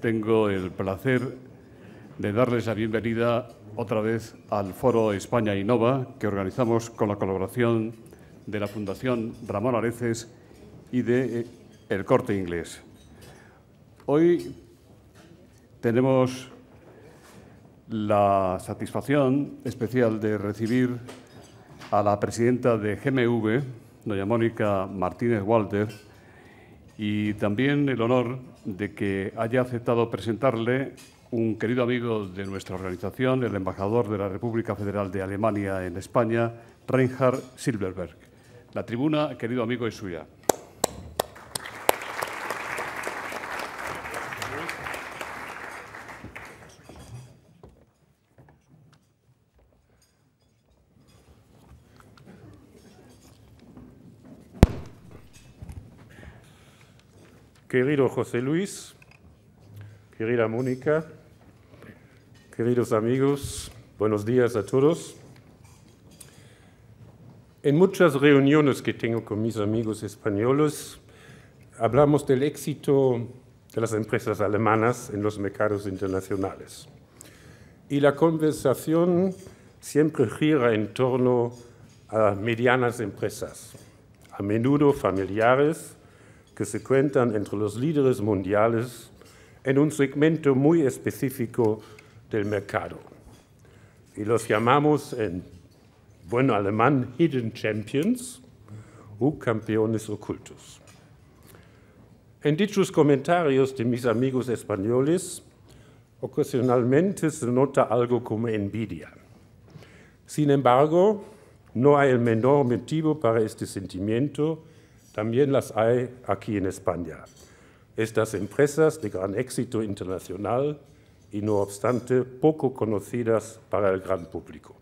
tengo el placer de darles la bienvenida otra vez al Foro España Innova que organizamos con la colaboración de la Fundación Ramón Areces y de eh, El Corte Inglés. Hoy tenemos la satisfacción especial de recibir a la presidenta de GMV, doña Mónica Martínez Walter, y también el honor de que haya aceptado presentarle un querido amigo de nuestra organización, el embajador de la República Federal de Alemania en España, Reinhard Silberberg. La tribuna, querido amigo, es suya. Querido José Luis, querida Mónica, queridos amigos, buenos días a todos. En muchas reuniones que tengo con mis amigos españoles, hablamos del éxito de las empresas alemanas en los mercados internacionales. Y la conversación siempre gira en torno a medianas empresas, a menudo familiares, que se cuentan entre los líderes mundiales en un segmento muy específico del mercado. Y los llamamos en buen alemán Hidden Champions u campeones ocultos. En dichos comentarios de mis amigos españoles, ocasionalmente se nota algo como envidia. Sin embargo, no hay el menor motivo para este sentimiento también las hay aquí en España. Estas empresas de gran éxito internacional y no obstante poco conocidas para el gran público.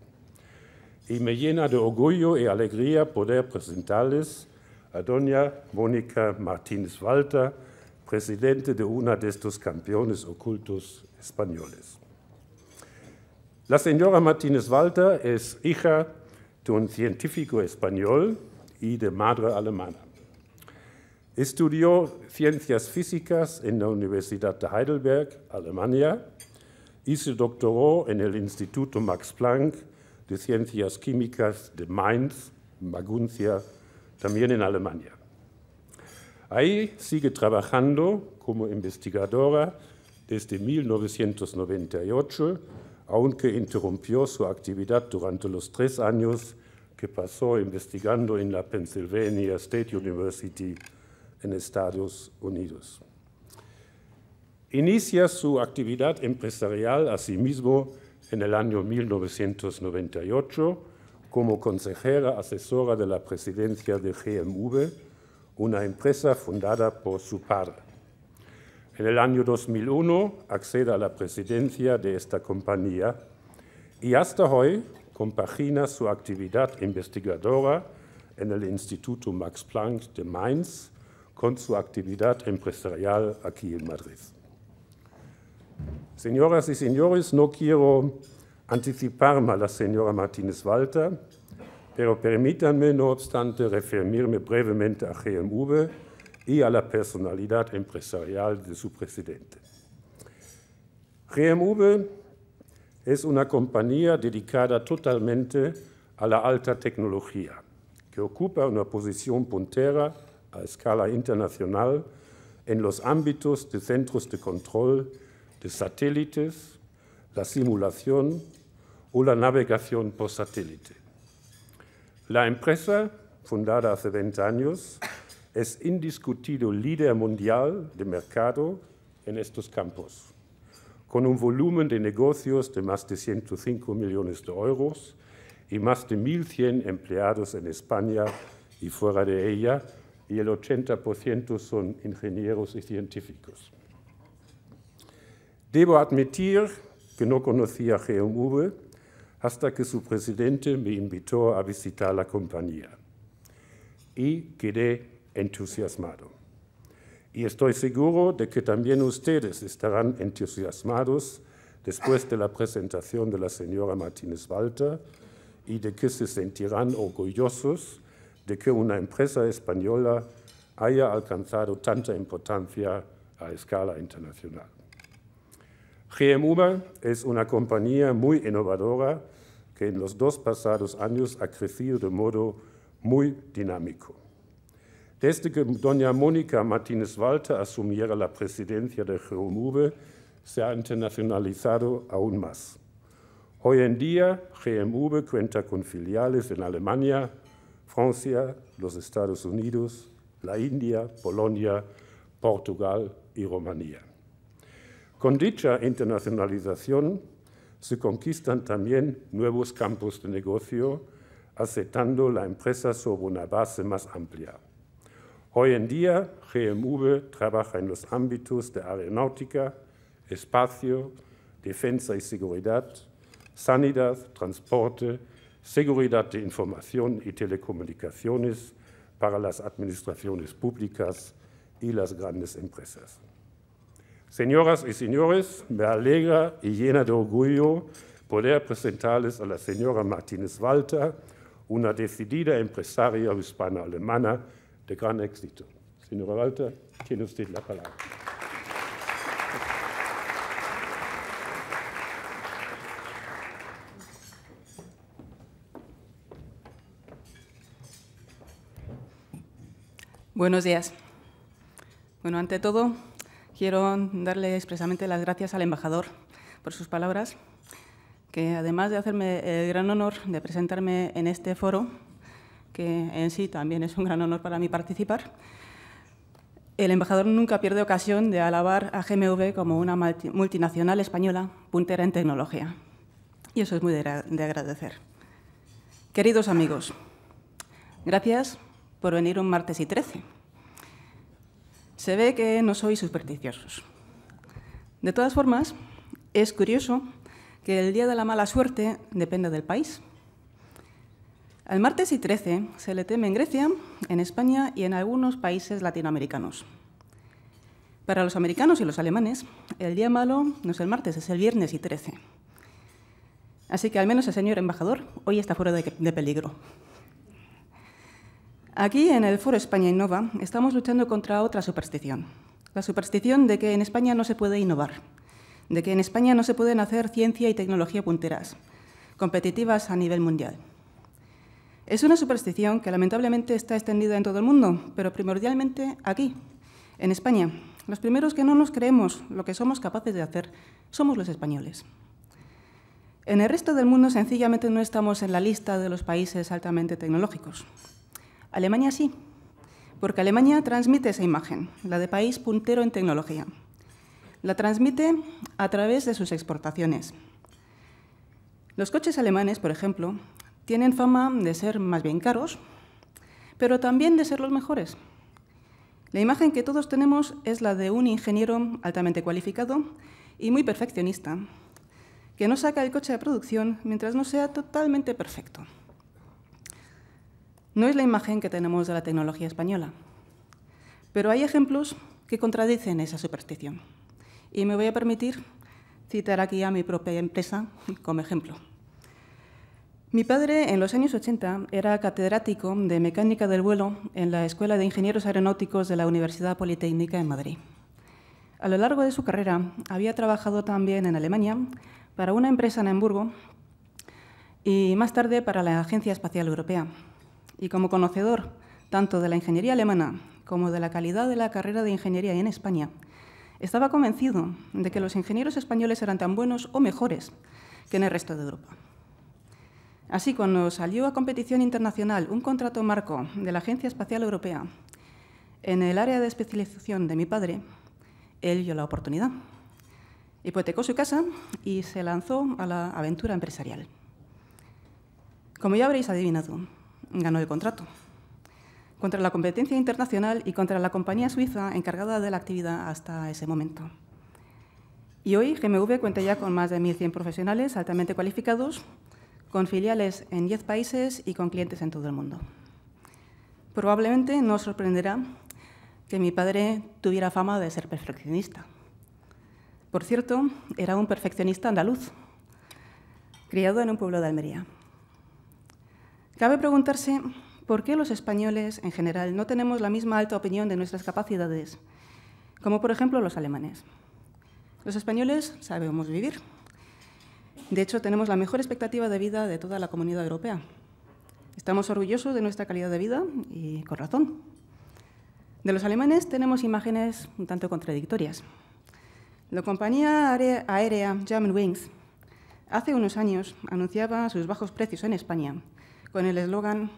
Y me llena de orgullo y alegría poder presentarles a doña Mónica Martínez Walter, presidente de una de estos campeones ocultos españoles. La señora Martínez Walter es hija de un científico español y de madre alemana. Estudió ciencias físicas en la Universidad de Heidelberg, Alemania, y se doctoró en el Instituto Max Planck de Ciencias Químicas de Mainz, Maguncia, también en Alemania. Ahí sigue trabajando como investigadora desde 1998, aunque interrumpió su actividad durante los tres años que pasó investigando en la Pennsylvania State University en Estados Unidos. Inicia su actividad empresarial asimismo en el año 1998 como consejera asesora de la presidencia de GMV, una empresa fundada por su padre. En el año 2001 accede a la presidencia de esta compañía y hasta hoy compagina su actividad investigadora en el Instituto Max Planck de Mainz con su actividad empresarial aquí en Madrid. Señoras y señores, no quiero anticiparme a la señora Martínez Walter, pero permítanme, no obstante, referirme brevemente a GMV y a la personalidad empresarial de su presidente. GMV es una compañía dedicada totalmente a la alta tecnología, que ocupa una posición puntera a escala internacional en los ámbitos de centros de control de satélites, la simulación o la navegación por satélite. La empresa, fundada hace 20 años, es indiscutido líder mundial de mercado en estos campos, con un volumen de negocios de más de 105 millones de euros y más de 1.100 empleados en España y fuera de ella, y el 80% son ingenieros y científicos. Debo admitir que no conocía GMV hasta que su presidente me invitó a visitar la compañía y quedé entusiasmado. Y estoy seguro de que también ustedes estarán entusiasmados después de la presentación de la señora Martínez Walter y de que se sentirán orgullosos de que una empresa española haya alcanzado tanta importancia a escala internacional. GMV es una compañía muy innovadora que en los dos pasados años ha crecido de modo muy dinámico. Desde que doña Mónica Martínez Walter asumiera la presidencia de GMV, se ha internacionalizado aún más. Hoy en día, GMV cuenta con filiales en Alemania, Francia, los Estados Unidos, la India, Polonia, Portugal y Rumanía. Con dicha internacionalización se conquistan también nuevos campos de negocio, aceptando la empresa sobre una base más amplia. Hoy en día, GMV trabaja en los ámbitos de aeronáutica, espacio, defensa y seguridad, sanidad, transporte, seguridad de información y telecomunicaciones para las administraciones públicas y las grandes empresas. Señoras y señores, me alegra y llena de orgullo poder presentarles a la señora Martínez Walter, una decidida empresaria hispano-alemana de gran éxito. Señora Walter, tiene usted la palabra. Buenos días. Bueno, ante todo, quiero darle expresamente las gracias al embajador por sus palabras, que además de hacerme el gran honor de presentarme en este foro, que en sí también es un gran honor para mí participar, el embajador nunca pierde ocasión de alabar a GMV como una multinacional española puntera en tecnología. Y eso es muy de agradecer. Queridos amigos, gracias por venir un martes y 13. Se ve que no soy supersticiosos. De todas formas, es curioso que el día de la mala suerte depende del país. Al martes y 13 se le teme en Grecia, en España y en algunos países latinoamericanos. Para los americanos y los alemanes, el día malo no es el martes, es el viernes y 13. Así que al menos el señor embajador hoy está fuera de, peligro. Aquí en el Foro España Innova estamos luchando contra otra superstición, la superstición de que en España no se puede innovar, de que en España no se pueden hacer ciencia y tecnología punteras, competitivas a nivel mundial. Es una superstición que lamentablemente está extendida en todo el mundo, pero primordialmente aquí, en España. Los primeros que no nos creemos lo que somos capaces de hacer somos los españoles. En el resto del mundo sencillamente no estamos en la lista de los países altamente tecnológicos. Alemania sí, porque Alemania transmite esa imagen, la de país puntero en tecnología. La transmite a través de sus exportaciones. Los coches alemanes, por ejemplo, tienen fama de ser más bien caros, pero también de ser los mejores. La imagen que todos tenemos es la de un ingeniero altamente cualificado y muy perfeccionista, que no saca el coche de producción mientras no sea totalmente perfecto no es la imagen que tenemos de la tecnología española. Pero hay ejemplos que contradicen esa superstición. Y me voy a permitir citar aquí a mi propia empresa como ejemplo. Mi padre en los años 80 era catedrático de mecánica del vuelo en la Escuela de Ingenieros Aeronáuticos de la Universidad Politécnica en Madrid. A lo largo de su carrera había trabajado también en Alemania para una empresa en Hamburgo y más tarde para la Agencia Espacial Europea, y como conocedor tanto de la ingeniería alemana como de la calidad de la carrera de ingeniería en España, estaba convencido de que los ingenieros españoles eran tan buenos o mejores que en el resto de Europa. Así, cuando salió a competición internacional un contrato marco de la Agencia Espacial Europea en el área de especialización de mi padre, él dio la oportunidad. Hipotecó su casa y se lanzó a la aventura empresarial. Como ya habréis adivinado, ganó el contrato. Contra la competencia internacional y contra la compañía suiza encargada de la actividad hasta ese momento. Y hoy GMV cuenta ya con más de 1.100 profesionales altamente cualificados, con filiales en 10 países y con clientes en todo el mundo. Probablemente no sorprenderá que mi padre tuviera fama de ser perfeccionista. Por cierto, era un perfeccionista andaluz, criado en un pueblo de Almería. Cabe preguntarse por qué los españoles, en general, no tenemos la misma alta opinión de nuestras capacidades, como por ejemplo los alemanes. Los españoles sabemos vivir. De hecho, tenemos la mejor expectativa de vida de toda la comunidad europea. Estamos orgullosos de nuestra calidad de vida y con razón. De los alemanes tenemos imágenes un tanto contradictorias. La compañía aérea Germanwings hace unos años anunciaba sus bajos precios en España con el eslogan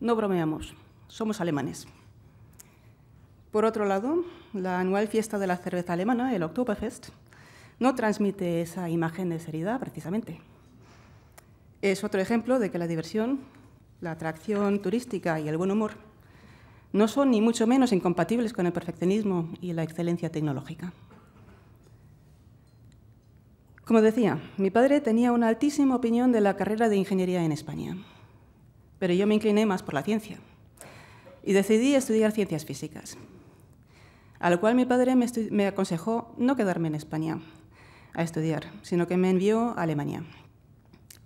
No bromeamos, somos alemanes. Por otro lado, la anual fiesta de la cerveza alemana, el Oktoberfest, no transmite esa imagen de seriedad precisamente. Es otro ejemplo de que la diversión, la atracción turística y el buen humor no son ni mucho menos incompatibles con el perfeccionismo y la excelencia tecnológica. Como decía, mi padre tenía una altísima opinión de la carrera de ingeniería en España pero yo me incliné más por la ciencia y decidí estudiar ciencias físicas, a lo cual mi padre me, aconsejó no quedarme en España a estudiar, sino que me envió a Alemania.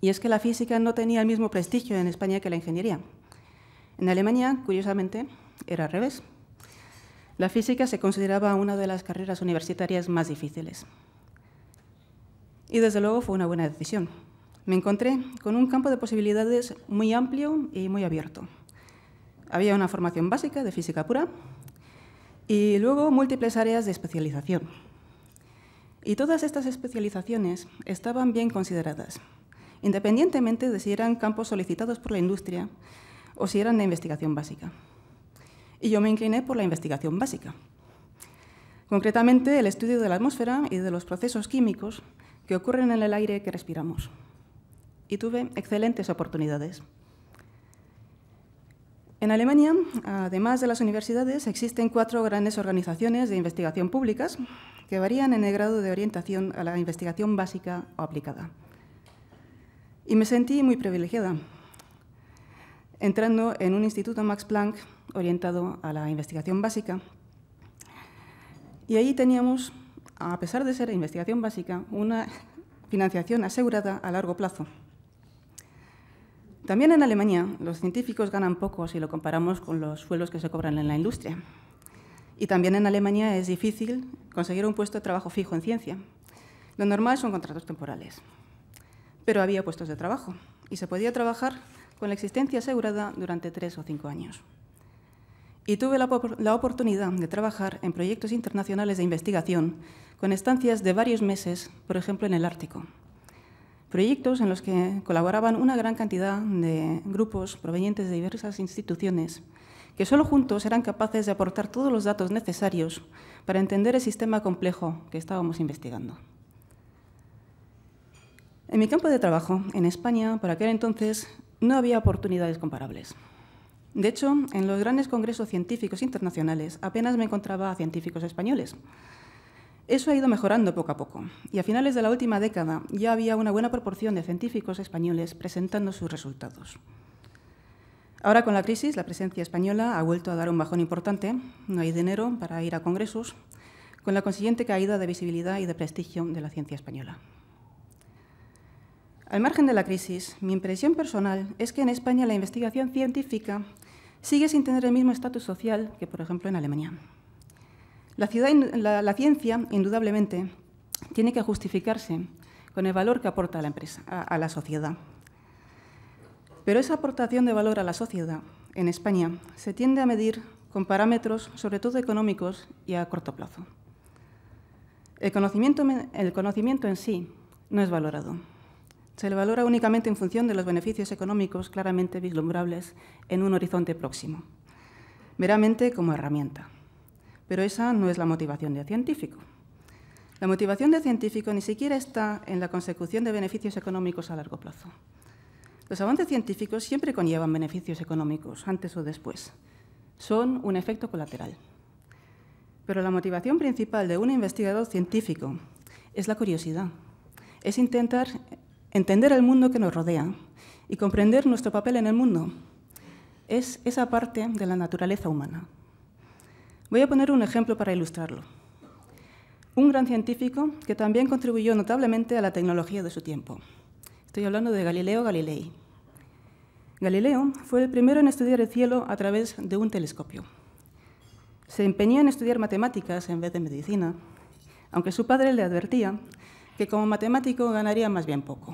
Y es que la física no tenía el mismo prestigio en España que la ingeniería. En Alemania, curiosamente, era al revés. La física se consideraba una de las carreras universitarias más difíciles. Y desde luego fue una buena decisión, me encontré con un campo de posibilidades muy amplio y muy abierto. Había una formación básica de física pura y luego múltiples áreas de especialización. Y todas estas especializaciones estaban bien consideradas, independientemente de si eran campos solicitados por la industria o si eran de investigación básica. Y yo me incliné por la investigación básica, concretamente el estudio de la atmósfera y de los procesos químicos que ocurren en el aire que respiramos y tuve excelentes oportunidades. En Alemania, además de las universidades, existen cuatro grandes organizaciones de investigación públicas que varían en el grado de orientación a la investigación básica o aplicada. Y me sentí muy privilegiada, entrando en un instituto Max Planck orientado a la investigación básica. Y ahí teníamos, a pesar de ser investigación básica, una financiación asegurada a largo plazo. También en Alemania los científicos ganan poco si lo comparamos con los sueldos que se cobran en la industria. Y también en Alemania es difícil conseguir un puesto de trabajo fijo en ciencia. Lo normal son contratos temporales. Pero había puestos de trabajo y se podía trabajar con la existencia asegurada durante tres o cinco años. Y tuve la, la oportunidad de trabajar en proyectos internacionales de investigación con estancias de varios meses, por ejemplo en el Ártico, proyectos en los que colaboraban una gran cantidad de grupos provenientes de diversas instituciones, que solo juntos eran capaces de aportar todos los datos necesarios para entender el sistema complejo que estábamos investigando. En mi campo de trabajo, en España, para aquel entonces, no había oportunidades comparables. De hecho, en los grandes congresos científicos internacionales apenas me encontraba a científicos españoles, eso ha ido mejorando poco a poco, y a finales de la última década ya había una buena proporción de científicos españoles presentando sus resultados. Ahora con la crisis, la presencia española ha vuelto a dar un bajón importante, no hay dinero para ir a congresos, con la consiguiente caída de visibilidad y de prestigio de la ciencia española. Al margen de la crisis, mi impresión personal es que en España la investigación científica sigue sin tener el mismo estatus social que, por ejemplo, en Alemania. La, ciencia, indudablemente, tiene que justificarse con el valor que aporta a la empresa, a, la sociedad. Pero esa aportación de valor a la sociedad en España se tiende a medir con parámetros, sobre todo económicos y a corto plazo. El conocimiento, el conocimiento en sí no es valorado. Se le valora únicamente en función de los beneficios económicos claramente vislumbrables en un horizonte próximo, meramente como herramienta. Pero esa no es la motivación de científico. La motivación de científico ni siquiera está en la consecución de beneficios económicos a largo plazo. Los avances científicos siempre conllevan beneficios económicos, antes o después. Son un efecto colateral. Pero la motivación principal de un investigador científico es la curiosidad, es intentar entender el mundo que nos rodea y comprender nuestro papel en el mundo. Es esa parte de la naturaleza humana. Voy a poner un ejemplo para ilustrarlo. Un gran científico que también contribuyó notablemente a la tecnología de su tiempo. Estoy hablando de Galileo Galilei. Galileo fue el primero en estudiar el cielo a través de un telescopio. Se empeñó en estudiar matemáticas en vez de medicina, aunque su padre le advertía que como matemático ganaría más bien poco.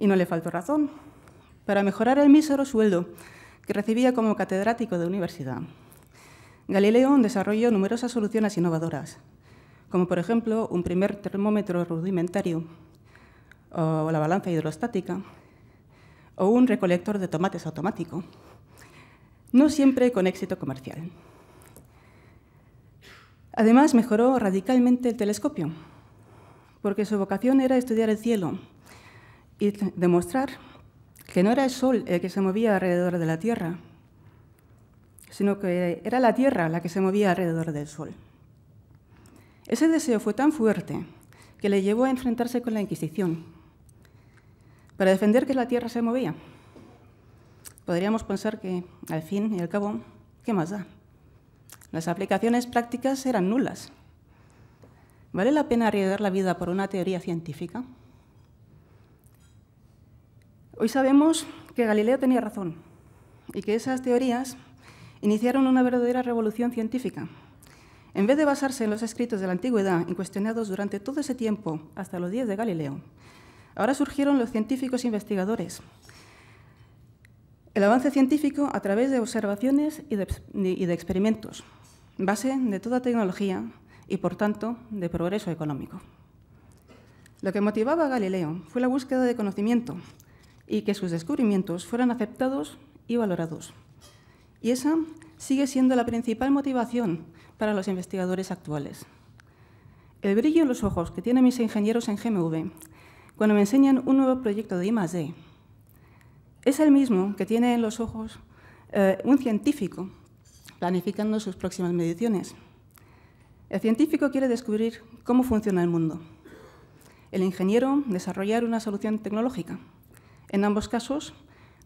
Y no le faltó razón. Para mejorar el mísero sueldo que recibía como catedrático de universidad, Galileo desarrolló numerosas soluciones innovadoras, como por ejemplo un primer termómetro rudimentario o la balanza hidrostática o un recolector de tomates automático, no siempre con éxito comercial. Además, mejoró radicalmente el telescopio, porque su vocación era estudiar el cielo y demostrar que no era el Sol el que se movía alrededor de la Tierra, sino que era la Tierra la que se movía alrededor del Sol. Ese deseo fue tan fuerte que le llevó a enfrentarse con la Inquisición para defender que la Tierra se movía. Podríamos pensar que, al fin y al cabo, ¿qué más da? Las aplicaciones prácticas eran nulas. ¿Vale la pena arriesgar la vida por una teoría científica? Hoy sabemos que Galileo tenía razón y que esas teorías iniciaron una verdadera revolución científica. En vez de basarse en los escritos de la antigüedad, incuestionados durante todo ese tiempo, hasta los días de Galileo, ahora surgieron los científicos investigadores. El avance científico a través de observaciones y de, y de experimentos, base de toda tecnología y, por tanto, de progreso económico. Lo que motivaba a Galileo fue la búsqueda de conocimiento y que sus descubrimientos fueran aceptados y valorados. Y esa sigue siendo la principal motivación para los investigadores actuales. El brillo en los ojos que tienen mis ingenieros en GMV cuando me enseñan un nuevo proyecto de I+D es el mismo que tiene en los ojos eh, un científico planificando sus próximas mediciones. El científico quiere descubrir cómo funciona el mundo. El ingeniero desarrollar una solución tecnológica. En ambos casos,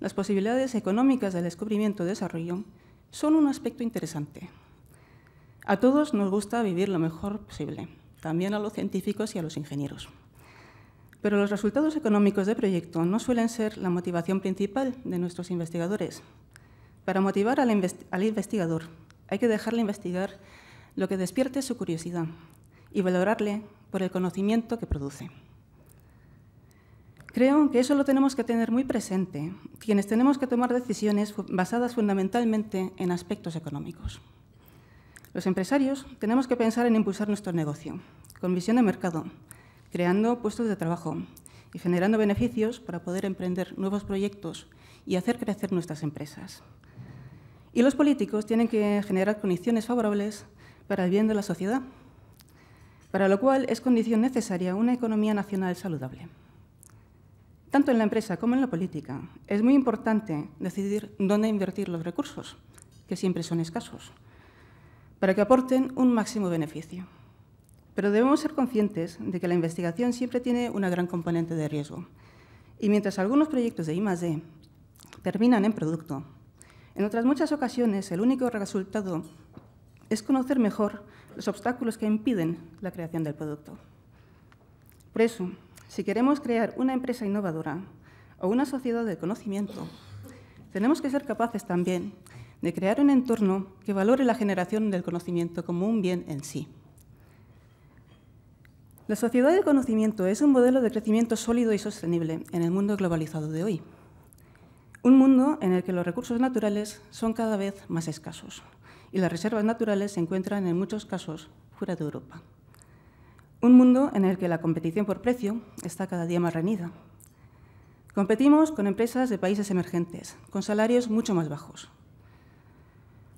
las posibilidades económicas del descubrimiento y desarrollo son un aspecto interesante. A todos nos gusta vivir lo mejor posible, también a los científicos y a los ingenieros. Pero los resultados económicos de proyecto no suelen ser la motivación principal de nuestros investigadores. Para motivar al investigador, hay que dejarle investigar lo que despierte su curiosidad y valorarle por el conocimiento que produce. Creo que eso lo tenemos que tener muy presente, quienes tenemos que tomar decisiones basadas fundamentalmente en aspectos económicos. Los empresarios tenemos que pensar en impulsar nuestro negocio, con visión de mercado, creando puestos de trabajo y generando beneficios para poder emprender nuevos proyectos y hacer crecer nuestras empresas. Y los políticos tienen que generar condiciones favorables para el bien de la sociedad, para lo cual es condición necesaria una economía nacional saludable tanto en la empresa como en la política, es muy importante decidir dónde invertir los recursos, que siempre son escasos, para que aporten un máximo beneficio. Pero debemos ser conscientes de que la investigación siempre tiene una gran componente de riesgo. Y mientras algunos proyectos de I+.D. terminan en producto, en otras muchas ocasiones el único resultado es conocer mejor los obstáculos que impiden la creación del producto. Por eso, si queremos crear una empresa innovadora o una sociedad de conocimiento, tenemos que ser capaces también de crear un entorno que valore la generación del conocimiento como un bien en sí. La sociedad de conocimiento es un modelo de crecimiento sólido y sostenible en el mundo globalizado de hoy. Un mundo en el que los recursos naturales son cada vez más escasos y las reservas naturales se encuentran en muchos casos fuera de Europa. Un mundo en el que la competición por precio está cada día más reñida. Competimos con empresas de países emergentes, con salarios mucho más bajos.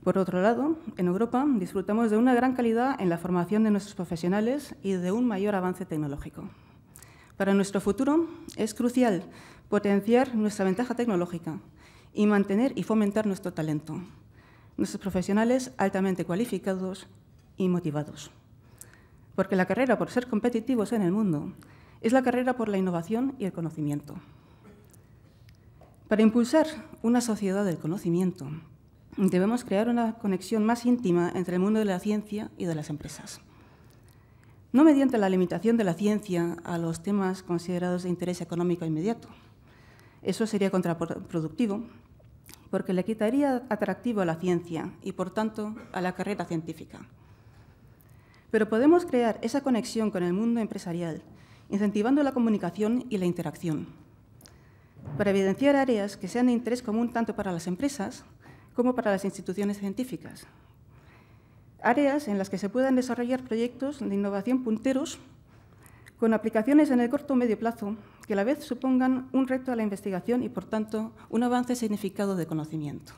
Por otro lado, en Europa disfrutamos de una gran calidad en la formación de nuestros profesionales y de un mayor avance tecnológico. Para nuestro futuro es crucial potenciar nuestra ventaja tecnológica y mantener y fomentar nuestro talento, nuestros profesionales altamente cualificados y motivados porque la carrera por ser competitivos en el mundo es la carrera por la innovación y el conocimiento. Para impulsar una sociedad del conocimiento, debemos crear una conexión más íntima entre el mundo de la ciencia y de las empresas. No mediante la limitación de la ciencia a los temas considerados de interés económico inmediato. Eso sería contraproductivo, porque le quitaría atractivo a la ciencia y, por tanto, a la carrera científica pero podemos crear esa conexión con el mundo empresarial, incentivando la comunicación y la interacción. Para evidenciar áreas que sean de interés común tanto para las empresas como para las instituciones científicas. Áreas en las que se puedan desarrollar proyectos de innovación punteros con aplicaciones en el corto o medio plazo que a la vez supongan un reto a la investigación y, por tanto, un avance significado de conocimiento.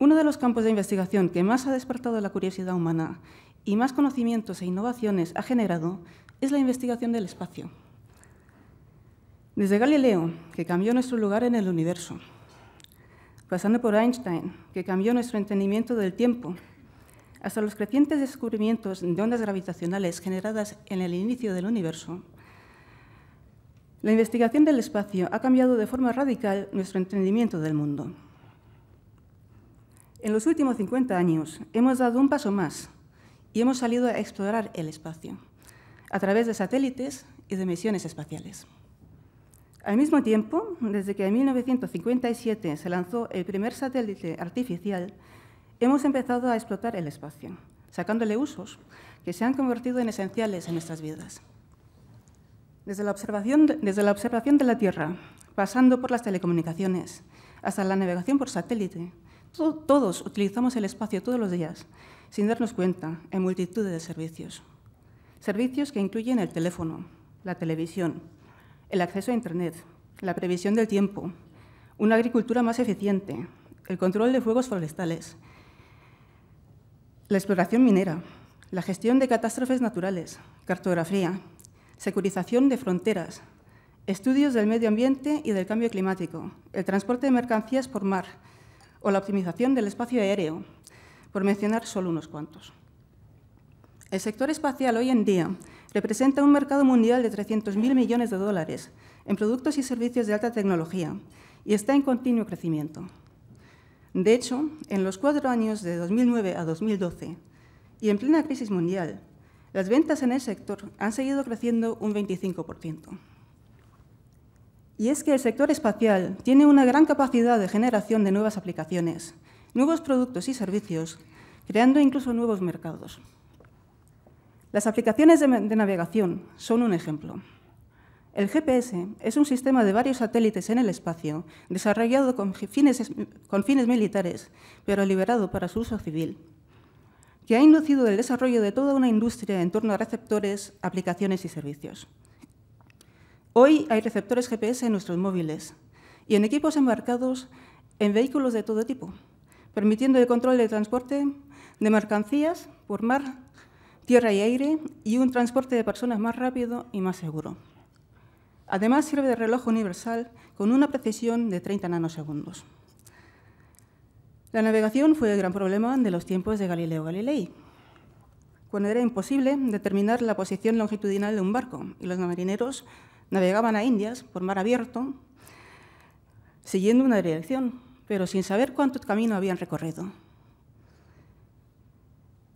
Uno de los campos de investigación que más ha despertado la curiosidad humana y más conocimientos e innovaciones ha generado es la investigación del espacio. Desde Galileo, que cambió nuestro lugar en el universo, pasando por Einstein, que cambió nuestro entendimiento del tiempo, hasta los crecientes descubrimientos de ondas gravitacionales generadas en el inicio del universo, la investigación del espacio ha cambiado de forma radical nuestro entendimiento del mundo. En los últimos 50 años hemos dado un paso más y hemos salido a explorar el espacio a través de satélites y de misiones espaciales. Al mismo tiempo, desde que en 1957 se lanzó el primer satélite artificial, hemos empezado a explotar el espacio, sacándole usos que se han convertido en esenciales en nuestras vidas. Desde la observación, desde la observación de la Tierra, pasando por las telecomunicaciones, hasta la navegación por satélite, todos utilizamos el espacio todos los días, sin darnos cuenta, en multitud de servicios. Servicios que incluyen el teléfono, la televisión, el acceso a Internet, la previsión del tiempo, una agricultura más eficiente, el control de fuegos forestales, la exploración minera, la gestión de catástrofes naturales, cartografía, securización de fronteras, estudios del medio ambiente y del cambio climático, el transporte de mercancías por mar, o la optimización del espacio aéreo, por mencionar solo unos cuantos. El sector espacial hoy en día representa un mercado mundial de 300.000 millones de dólares en productos y servicios de alta tecnología y está en continuo crecimiento. De hecho, en los cuatro años de 2009 a 2012 y en plena crisis mundial, las ventas en el sector han seguido creciendo un 25%. Y es que el sector espacial tiene una gran capacidad de generación de nuevas aplicaciones, nuevos productos y servicios, creando incluso nuevos mercados. Las aplicaciones de, navegación son un ejemplo. El GPS es un sistema de varios satélites en el espacio, desarrollado con fines, militares, pero liberado para su uso civil, que ha inducido el desarrollo de toda una industria en torno a receptores, aplicaciones y servicios. Hoy hay receptores GPS en nuestros móviles y en equipos embarcados en vehículos de todo tipo, permitiendo el control del transporte de mercancías por mar, tierra y aire y un transporte de personas más rápido y más seguro. Además, sirve de reloj universal con una precisión de 30 nanosegundos. La navegación fue el gran problema de los tiempos de Galileo Galilei, cuando era imposible determinar la posición longitudinal de un barco y los marineros navegaban a Indias por mar abierto, siguiendo una dirección, pero sin saber cuánto camino habían recorrido.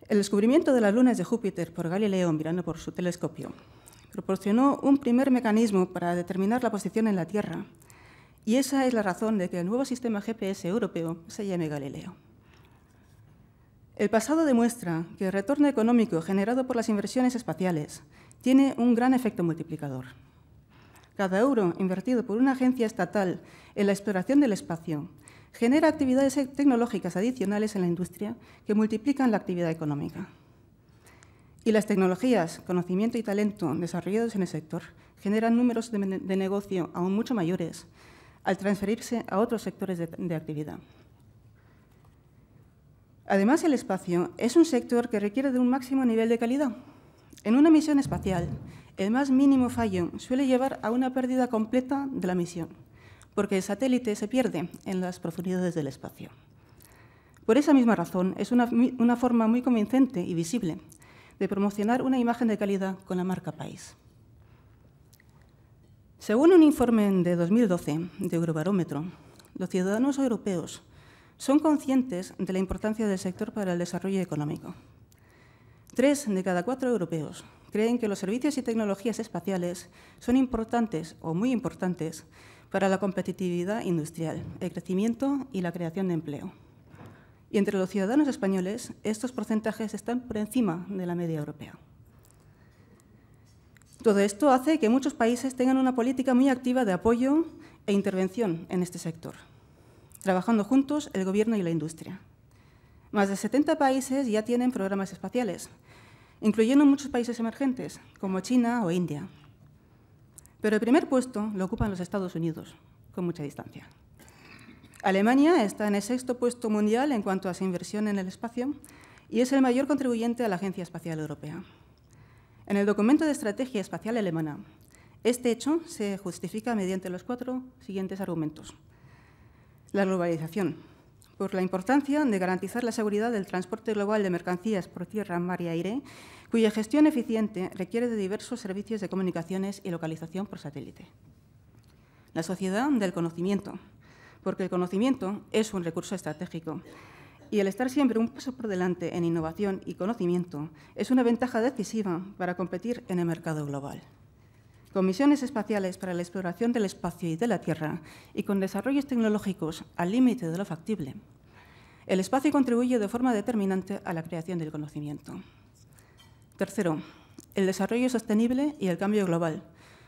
El descubrimiento de las lunas de Júpiter por Galileo mirando por su telescopio proporcionó un primer mecanismo para determinar la posición en la Tierra, y esa es la razón de que el nuevo sistema GPS europeo se llame Galileo. El pasado demuestra que el retorno económico generado por las inversiones espaciales tiene un gran efecto multiplicador. Cada euro invertido por una agencia estatal en la exploración del espacio genera actividades tecnológicas adicionales en la industria que multiplican la actividad económica. Y las tecnologías, conocimiento y talento desarrollados en el sector generan números de, negocio aún mucho mayores al transferirse a otros sectores de actividad. Además, el espacio es un sector que requiere de un máximo nivel de calidad. En una misión espacial, el más mínimo fallo suele llevar a una pérdida completa de la misión, porque el satélite se pierde en las profundidades del espacio. Por esa misma razón, es una, forma muy convincente y visible de promocionar una imagen de calidad con la marca país. Según un informe de 2012 de Eurobarómetro, los ciudadanos europeos son conscientes de la importancia del sector para el desarrollo económico. Tres de cada cuatro europeos creen que los servicios y tecnologías espaciales son importantes o muy importantes para la competitividad industrial, el crecimiento y la creación de empleo. Y entre los ciudadanos españoles, estos porcentajes están por encima de la media europea. Todo esto hace que muchos países tengan una política muy activa de apoyo e intervención en este sector, trabajando juntos el Gobierno y la industria. Más de 70 países ya tienen programas espaciales, incluyendo muchos países emergentes, como China o India. Pero el primer puesto lo ocupan los Estados Unidos, con mucha distancia. Alemania está en el sexto puesto mundial en cuanto a su inversión en el espacio y es el mayor contribuyente a la Agencia Espacial Europea. En el documento de estrategia espacial alemana, este hecho se justifica mediante los cuatro siguientes argumentos. La globalización, por la importancia de garantizar la seguridad del transporte global de mercancías por tierra, mar y aire, cuya gestión eficiente requiere de diversos servicios de comunicaciones y localización por satélite. La sociedad del conocimiento, porque el conocimiento es un recurso estratégico y el estar siempre un paso por delante en innovación y conocimiento es una ventaja decisiva para competir en el mercado global con misiones espaciales para la exploración del espacio y de la Tierra y con desarrollos tecnológicos al límite de lo factible, el espacio contribuye de forma determinante a la creación del conocimiento. Tercero, el desarrollo sostenible y el cambio global,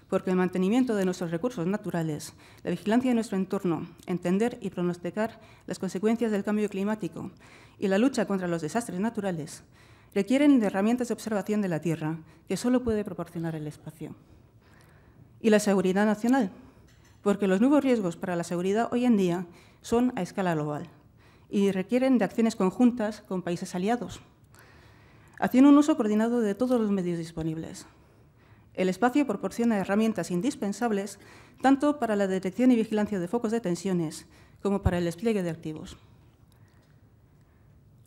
porque el mantenimiento de nuestros recursos naturales, la vigilancia de nuestro entorno, entender y pronosticar las consecuencias del cambio climático y la lucha contra los desastres naturales requieren de herramientas de observación de la Tierra que solo puede proporcionar el espacio y la seguridad nacional, porque los nuevos riesgos para la seguridad hoy en día son a escala global y requieren de acciones conjuntas con países aliados, haciendo un uso coordinado de todos los medios disponibles. El espacio proporciona herramientas indispensables tanto para la detección y vigilancia de focos de tensiones como para el despliegue de activos.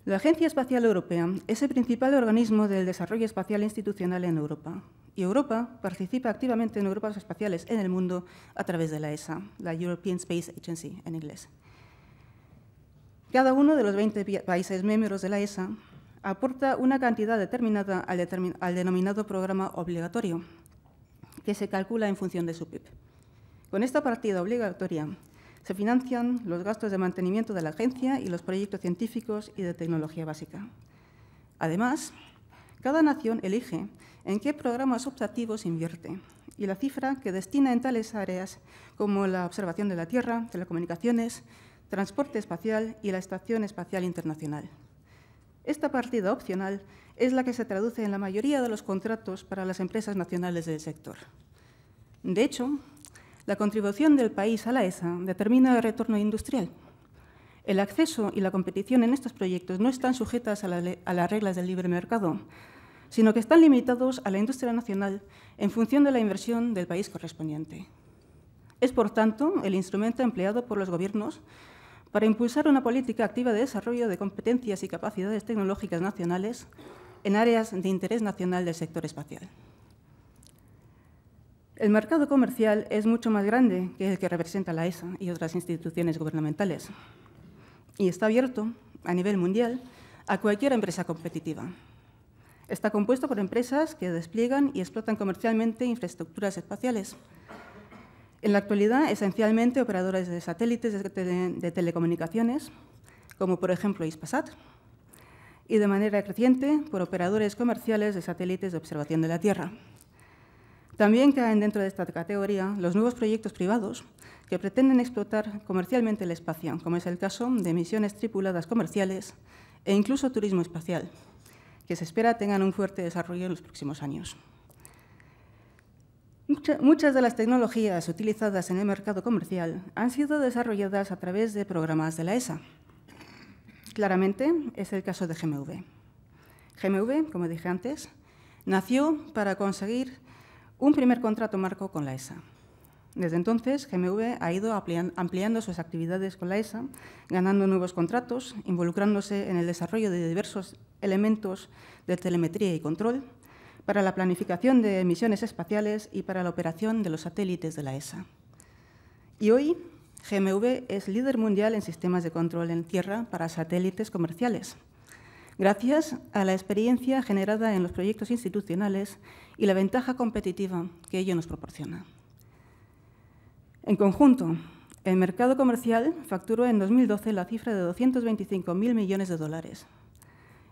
La Agencia Espacial Europea es el principal organismo del desarrollo espacial institucional en Europa y Europa participa activamente en Europas espaciales en el mundo a través de la ESA, la European Space Agency en inglés. Cada uno de los 20 países miembros de la ESA aporta una cantidad determinada al denominado programa obligatorio, que se calcula en función de su PIB. Con esta partida obligatoria, se financian los gastos de mantenimiento de la agencia y los proyectos científicos y de tecnología básica. Además, cada nación elige en qué programas optativos invierte y la cifra que destina en tales áreas como la observación de la Tierra, telecomunicaciones, transporte espacial y la Estación Espacial Internacional. Esta partida opcional es la que se traduce en la mayoría de los contratos para las empresas nacionales del sector. De hecho, la contribución del país a la ESA determina el retorno industrial. El acceso y la competición en estos proyectos no están sujetas a, las reglas del libre mercado, sino que están limitados a la industria nacional en función de la inversión del país correspondiente. Es, por tanto, el instrumento empleado por los gobiernos para impulsar una política activa de desarrollo de competencias y capacidades tecnológicas nacionales en áreas de interés nacional del sector espacial. El mercado comercial es mucho más grande que el que representa la ESA y otras instituciones gubernamentales y está abierto a nivel mundial a cualquier empresa competitiva. Está compuesto por empresas que despliegan y explotan comercialmente infraestructuras espaciales. En la actualidad, esencialmente operadores de satélites de, telecomunicaciones, como por ejemplo Ispasat, y de manera creciente por operadores comerciales de satélites de observación de la Tierra. También caen dentro de esta categoría los nuevos proyectos privados que pretenden explotar comercialmente el espacio, como es el caso de misiones tripuladas comerciales e incluso turismo espacial, que se espera tengan un fuerte desarrollo en los próximos años. Muchas de las tecnologías utilizadas en el mercado comercial han sido desarrolladas a través de programas de la ESA. Claramente es el caso de GMV. GMV, como dije antes, nació para conseguir un primer contrato marco con la ESA. Desde entonces, GMV ha ido ampliando sus actividades con la ESA, ganando nuevos contratos, involucrándose en el desarrollo de diversos elementos de telemetría y control, para la planificación de misiones espaciales y para la operación de los satélites de la ESA. Y hoy, GMV es líder mundial en sistemas de control en tierra para satélites comerciales, gracias a la experiencia generada en los proyectos institucionales y la ventaja competitiva que ello nos proporciona. En conjunto, el mercado comercial facturó en 2012 la cifra de 225.000 millones de dólares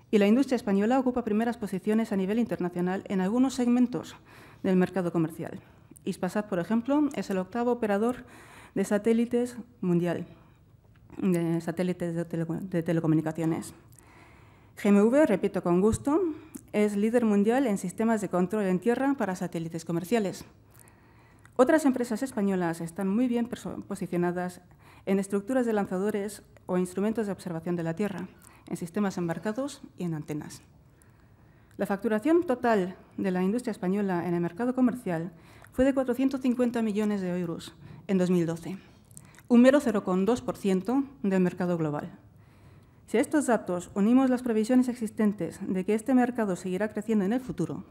y la industria española ocupa primeras posiciones a nivel internacional en algunos segmentos del mercado comercial. Hispasat, por ejemplo, es el octavo operador de satélites mundial, de satélites de telecomunicaciones. GMV, repito con gusto, es líder mundial en sistemas de control en tierra para satélites comerciales. Otras empresas españolas están muy bien posicionadas en estructuras de lanzadores o instrumentos de observación de la Tierra, en sistemas embarcados y en antenas. La facturación total de la industria española en el mercado comercial fue de 450 millones de euros en 2012, un mero 0,2% del mercado global. Si a estos datos unimos las previsiones existentes de que este mercado seguirá creciendo en el futuro,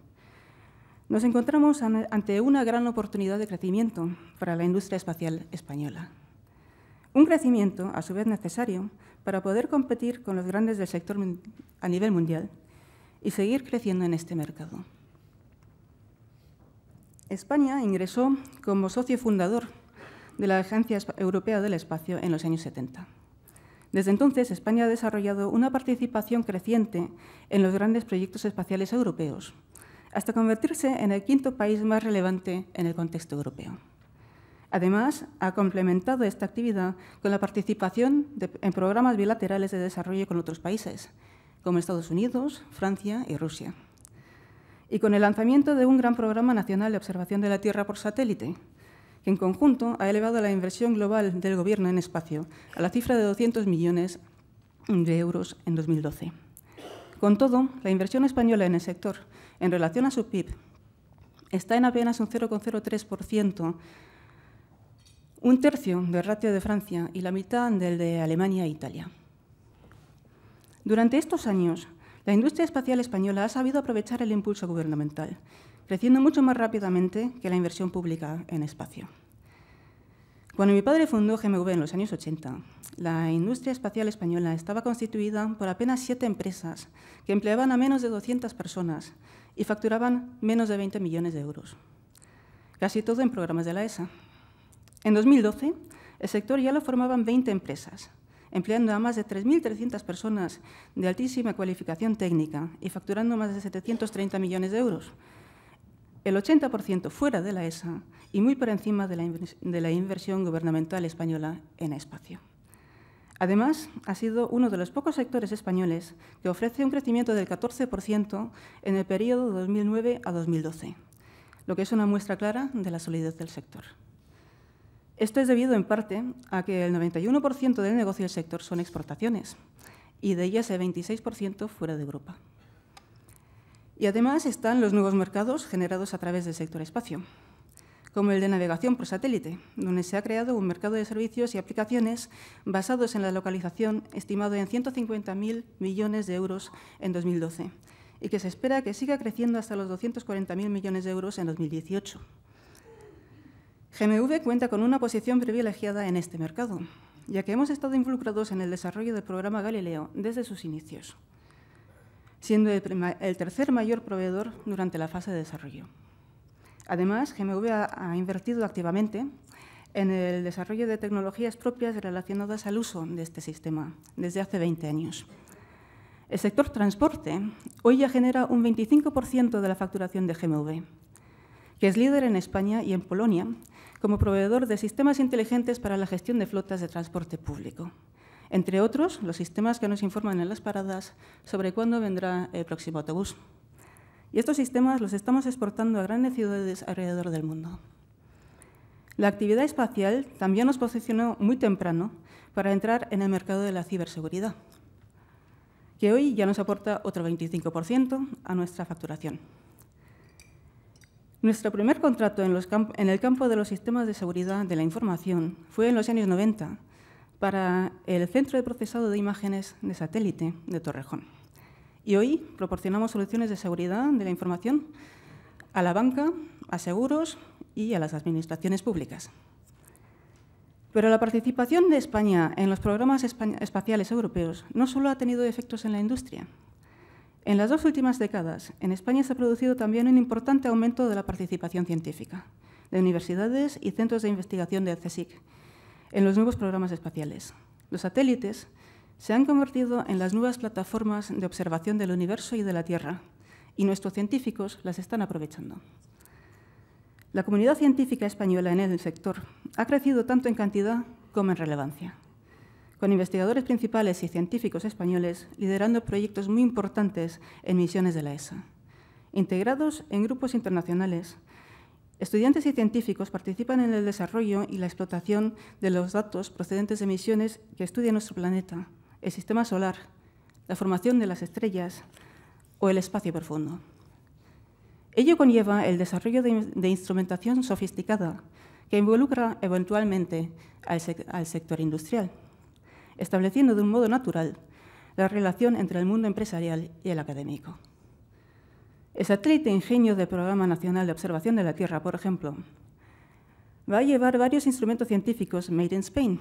nos encontramos ante una gran oportunidad de crecimiento para la industria espacial española. Un crecimiento, a su vez, necesario para poder competir con los grandes del sector a nivel mundial y seguir creciendo en este mercado. España ingresó como socio fundador de la Agencia Europea del Espacio en los años 70. Desde entonces, España ha desarrollado una participación creciente en los grandes proyectos espaciales europeos, hasta convertirse en el quinto país más relevante en el contexto europeo. Además, ha complementado esta actividad con la participación en programas bilaterales de desarrollo con otros países, como Estados Unidos, Francia y Rusia. Y con el lanzamiento de un gran programa nacional de observación de la Tierra por satélite, que en conjunto ha elevado la inversión global del Gobierno en espacio a la cifra de 200 millones de euros en 2012. Con todo, la inversión española en el sector en relación a su PIB está en apenas un 0,03%, un tercio del ratio de Francia y la mitad del de Alemania e Italia. Durante estos años, la industria espacial española ha sabido aprovechar el impulso gubernamental, creciendo mucho más rápidamente que la inversión pública en espacio. Cuando mi padre fundó GMV en los años 80, la industria espacial española estaba constituida por apenas siete empresas que empleaban a menos de 200 personas y facturaban menos de 20 millones de euros, casi todo en programas de la ESA. En 2012, el sector ya lo formaban 20 empresas, empleando a más de 3.300 personas de altísima cualificación técnica y facturando más de 730 millones de euros, el 80% fuera de la ESA y muy por encima de la, inversión gubernamental española en espacio. Además, ha sido uno de los pocos sectores españoles que ofrece un crecimiento del 14% en el periodo 2009 a 2012, lo que es una muestra clara de la solidez del sector. Esto es debido en parte a que el 91% del negocio del sector son exportaciones y de ellas el 26% fuera de Europa. Y además están los nuevos mercados generados a través del sector espacio, como el de navegación por satélite, donde se ha creado un mercado de servicios y aplicaciones basados en la localización estimado en 150.000 millones de euros en 2012 y que se espera que siga creciendo hasta los 240.000 millones de euros en 2018. GMV cuenta con una posición privilegiada en este mercado, ya que hemos estado involucrados en el desarrollo del programa Galileo desde sus inicios, siendo el, tercer mayor proveedor durante la fase de desarrollo. Además, GMV ha, ha invertido activamente en el desarrollo de tecnologías propias relacionadas al uso de este sistema desde hace 20 años. El sector transporte hoy ya genera un 25% de la facturación de GMV, que es líder en España y en Polonia, como proveedor de sistemas inteligentes para la gestión de flotas de transporte público. Entre otros, los sistemas que nos informan en las paradas sobre cuándo vendrá el próximo autobús. Y estos sistemas los estamos exportando a grandes ciudades alrededor del mundo. La actividad espacial también nos posicionó muy temprano para entrar en el mercado de la ciberseguridad, que hoy ya nos aporta otro 25% a nuestra facturación. Nuestro primer contrato en, el campo de los sistemas de seguridad de la información fue en los años 90 para el Centro de Procesado de Imágenes de Satélite de Torrejón. Y hoy proporcionamos soluciones de seguridad de la información a la banca, a seguros y a las administraciones públicas. Pero la participación de España en los programas espaciales europeos no solo ha tenido efectos en la industria, en las dos últimas décadas, en España se ha producido también un importante aumento de la participación científica de universidades y centros de investigación de CSIC en los nuevos programas espaciales. Los satélites se han convertido en las nuevas plataformas de observación del universo y de la Tierra, y nuestros científicos las están aprovechando. La comunidad científica española en el sector ha crecido tanto en cantidad como en relevancia con investigadores principales y científicos españoles liderando proyectos muy importantes en misiones de la ESA. Integrados en grupos internacionales, estudiantes y científicos participan en el desarrollo y la explotación de los datos procedentes de misiones que estudian nuestro planeta, el sistema solar, la formación de las estrellas o el espacio profundo. Ello conlleva el desarrollo de, instrumentación sofisticada que involucra eventualmente al sector industrial estableciendo de un modo natural la relación entre el mundo empresarial y el académico. El satélite Ingenio del Programa Nacional de Observación de la Tierra, por ejemplo, va a llevar varios instrumentos científicos made in Spain,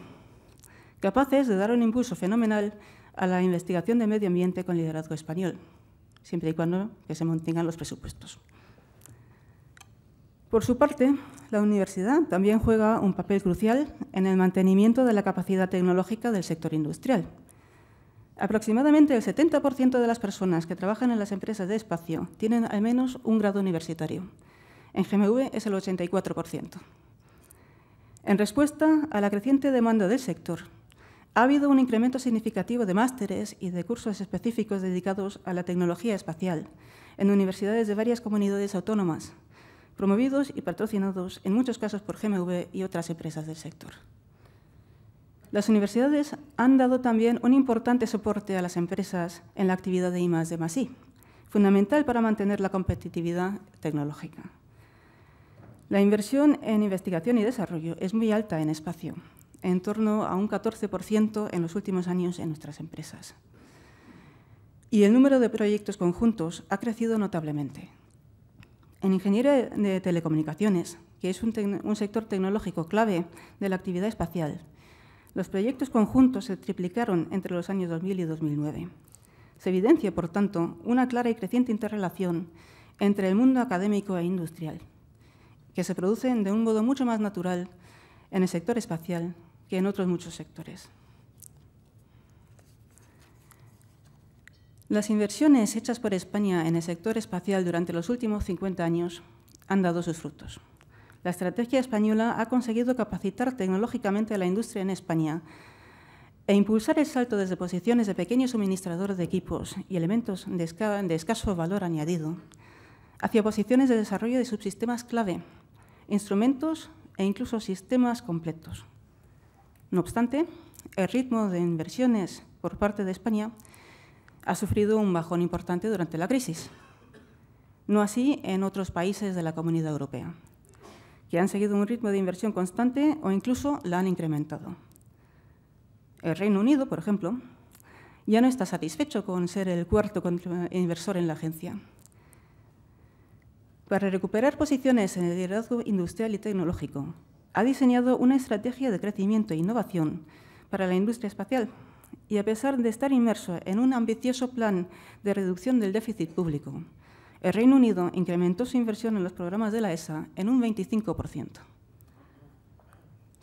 capaces de dar un impulso fenomenal a la investigación de medio ambiente con liderazgo español, siempre y cuando que se mantengan los presupuestos. Por su parte, la universidad también juega un papel crucial en el mantenimiento de la capacidad tecnológica del sector industrial. Aproximadamente el 70% de las personas que trabajan en las empresas de espacio tienen al menos un grado universitario. En GMV es el 84%. En respuesta a la creciente demanda del sector, ha habido un incremento significativo de másteres y de cursos específicos dedicados a la tecnología espacial en universidades de varias comunidades autónomas, promovidos y patrocinados en muchos casos por GMV y otras empresas del sector. Las universidades han dado también un importante soporte a las empresas en la actividad de I, de I, fundamental para mantener la competitividad tecnológica. La inversión en investigación y desarrollo es muy alta en espacio, en torno a un 14% en los últimos años en nuestras empresas. Y el número de proyectos conjuntos ha crecido notablemente, en ingeniería de telecomunicaciones, que es un, sector tecnológico clave de la actividad espacial. Los proyectos conjuntos se triplicaron entre los años 2000 y 2009. Se evidencia, por tanto, una clara y creciente interrelación entre el mundo académico e industrial, que se produce de un modo mucho más natural en el sector espacial que en otros muchos sectores. Las inversiones hechas por España en el sector espacial durante los últimos 50 años han dado sus frutos. La estrategia española ha conseguido capacitar tecnológicamente a la industria en España e impulsar el salto desde posiciones de pequeños suministradores de equipos y elementos de, escaso valor añadido hacia posiciones de desarrollo de subsistemas clave, instrumentos e incluso sistemas completos. No obstante, el ritmo de inversiones por parte de España ha sufrido un bajón importante durante la crisis. No así en otros países de la Comunidad Europea, que han seguido un ritmo de inversión constante o incluso la han incrementado. El Reino Unido, por ejemplo, ya no está satisfecho con ser el cuarto inversor en la agencia. Para recuperar posiciones en el liderazgo industrial y tecnológico, ha diseñado una estrategia de crecimiento e innovación para la industria espacial, y a pesar de estar inmerso en un ambicioso plan de reducción del déficit público, el Reino Unido incrementó su inversión en los programas de la ESA en un 25%.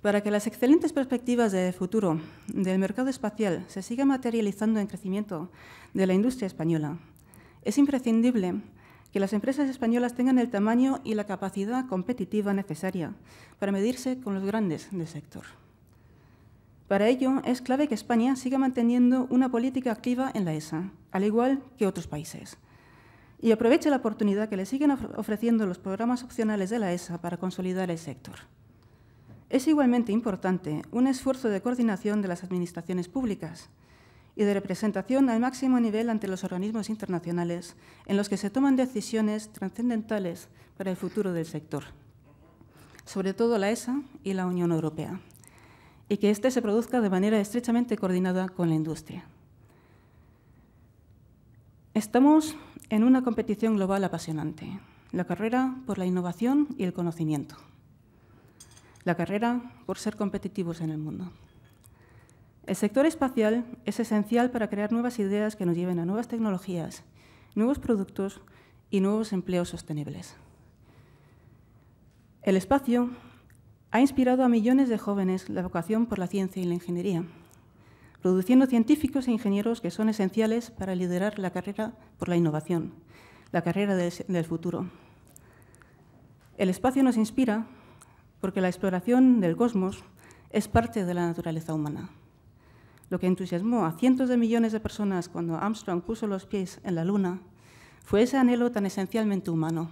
Para que las excelentes perspectivas de futuro del mercado espacial se sigan materializando en crecimiento de la industria española, es imprescindible que las empresas españolas tengan el tamaño y la capacidad competitiva necesaria para medirse con los grandes del sector. Para ello, es clave que España siga manteniendo una política activa en la ESA, al igual que otros países, y aproveche la oportunidad que le siguen ofreciendo los programas opcionales de la ESA para consolidar el sector. Es igualmente importante un esfuerzo de coordinación de las administraciones públicas y de representación al máximo nivel ante los organismos internacionales en los que se toman decisiones trascendentales para el futuro del sector, sobre todo la ESA y la Unión Europea y que éste se produzca de manera estrechamente coordinada con la industria. Estamos en una competición global apasionante, la carrera por la innovación y el conocimiento, la carrera por ser competitivos en el mundo. El sector espacial es esencial para crear nuevas ideas que nos lleven a nuevas tecnologías, nuevos productos y nuevos empleos sostenibles. El espacio ha inspirado a millones de jóvenes la vocación por la ciencia y la ingeniería, produciendo científicos e ingenieros que son esenciales para liderar la carrera por la innovación, la carrera del, futuro. El espacio nos inspira porque la exploración del cosmos es parte de la naturaleza humana. Lo que entusiasmó a cientos de millones de personas cuando Armstrong puso los pies en la Luna fue ese anhelo tan esencialmente humano,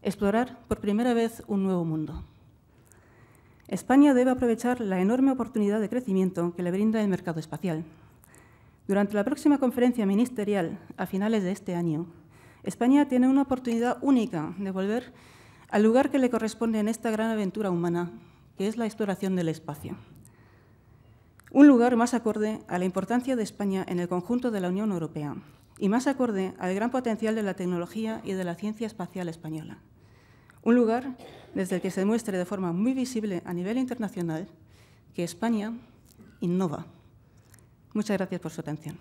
explorar por primera vez un nuevo mundo. España debe aprovechar la enorme oportunidad de crecimiento que le brinda el mercado espacial. Durante la próxima conferencia ministerial, a finales de este año, España tiene una oportunidad única de volver al lugar que le corresponde en esta gran aventura humana, que es la exploración del espacio. Un lugar más acorde a la importancia de España en el conjunto de la Unión Europea y más acorde al gran potencial de la tecnología y de la ciencia espacial española. Un lugar desde el que se muestre de forma muy visible a nivel internacional que España innova. Muchas gracias por su atención.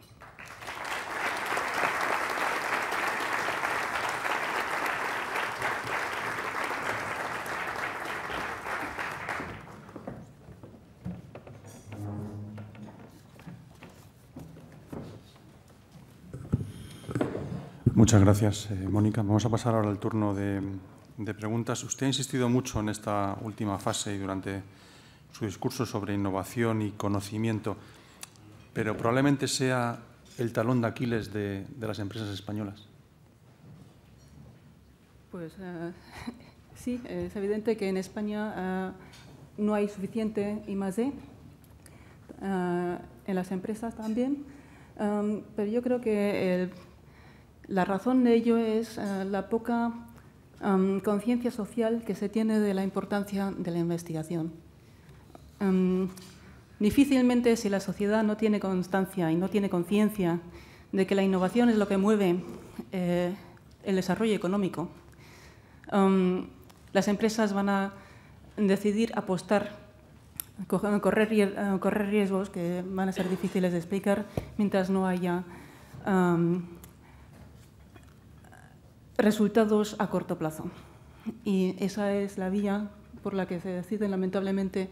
Muchas gracias, eh, Mónica. Vamos a pasar ahora al turno de, de preguntas. Usted ha insistido mucho en esta última fase y durante su discurso sobre innovación y conocimiento, pero probablemente sea el talón de Aquiles de, las empresas españolas. Pues eh, sí, es evidente que en España eh, no hay suficiente más Uh, en las empresas también, pero yo creo que la razón de ello es la poca conciencia social que se tiene de la importancia de la investigación. difícilmente si la sociedad no tiene constancia y no tiene conciencia de que la innovación es lo que mueve eh, el desarrollo económico, las empresas van a decidir apostar, correr, correr riesgos que van a ser difíciles de explicar mientras no haya resultados a corto plazo. Y esa es la vía por la que se deciden, lamentablemente,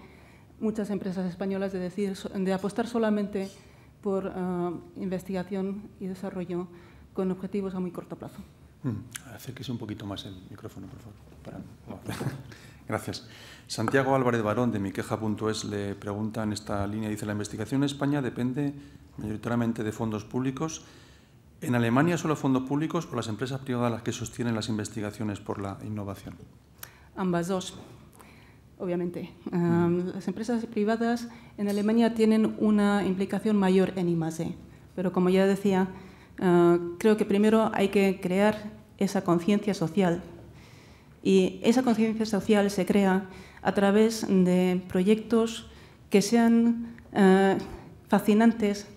muchas empresas españolas de, de apostar solamente por eh, investigación y desarrollo con objetivos a muy corto plazo. Mm. Acerquese un poquito más el micrófono, por favor. Gracias. Santiago Álvarez Barón, de miqueja.es, le pregunta en esta línea, dice, la investigación en España depende mayoritariamente de fondos públicos en Alemania son los fondos públicos o las empresas privadas las que sostienen las investigaciones por la innovación. Ambas dos, obviamente. Mm. las empresas privadas en Alemania tienen una implicación mayor en I+D, e, pero como ya decía, ah, creo que primero hay que crear esa conciencia social y esa conciencia social se crea a través de proyectos que sean ah, fascinantes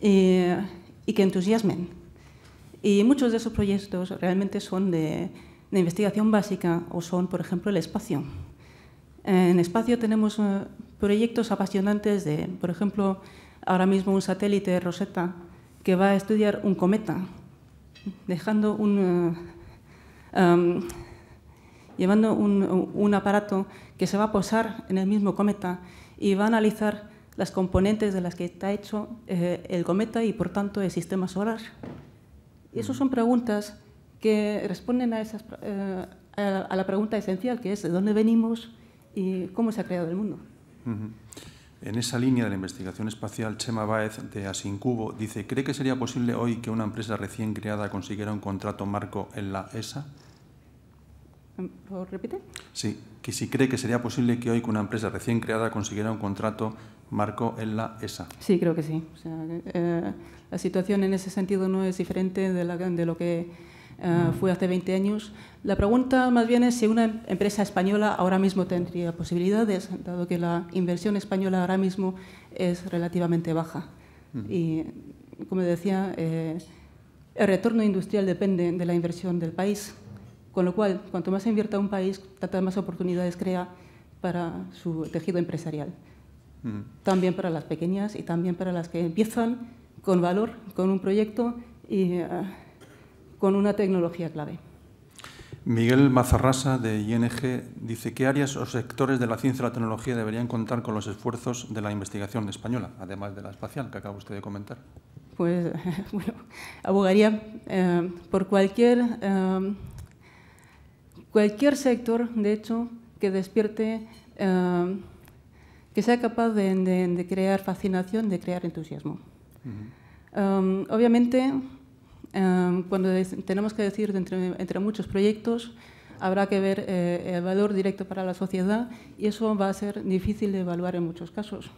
eh, y que entusiasmen y muchos de esos proyectos realmente son de, investigación básica o son, por ejemplo, el espacio. En espacio tenemos eh, proyectos apasionantes de, por ejemplo, ahora mismo un satélite Rosetta que va a estudiar un cometa, dejando un, eh, llevando un, aparato que se va a posar en el mismo cometa y va a analizar las componentes de las que está hecho eh, el cometa y, por tanto, el sistema solar. Y esas son preguntas que responden a, esas, eh, a, la pregunta esencial, que es de dónde venimos y cómo se ha creado el mundo. En esa línea de la investigación espacial, Chema Báez de Asincubo dice, ¿cree que sería posible hoy que una empresa recién creada consiguiera un contrato marco en la ESA? ¿Lo repite? Sí, que si cree que sería posible que hoy que una empresa recién creada consiguiera un contrato marco en la ESA. Sí, creo que sí. Eh, la situación en ese sentido no es diferente de, lo que eh, mm. fue hace 20 años. La pregunta más bien es si una empresa española ahora mismo tendría posibilidades, dado que la inversión española ahora mismo es relativamente baja. Mm. Y, como decía, eh, el retorno industrial depende de la inversión del país, con lo cual, cuanto más invierta un país, tantas más oportunidades crea para su tejido empresarial también para las pequeñas y también para las que empiezan con valor, con un proyecto y eh, con una tecnología clave. Miguel Mazarrasa, de ING, dice, ¿qué áreas o sectores de la ciencia y la tecnología deberían contar con los esfuerzos de la investigación española, además de la espacial, que acaba usted de comentar? Pues, bueno, abogaría eh, por cualquier, eh, cualquier sector, de hecho, que despierte que sea capaz de, crear fascinación, de crear entusiasmo. Um, obviamente, um, cuando tenemos que decir entre, muchos proyectos, habrá que ver eh, el valor directo para la sociedad y eso va a ser difícil de evaluar en muchos casos.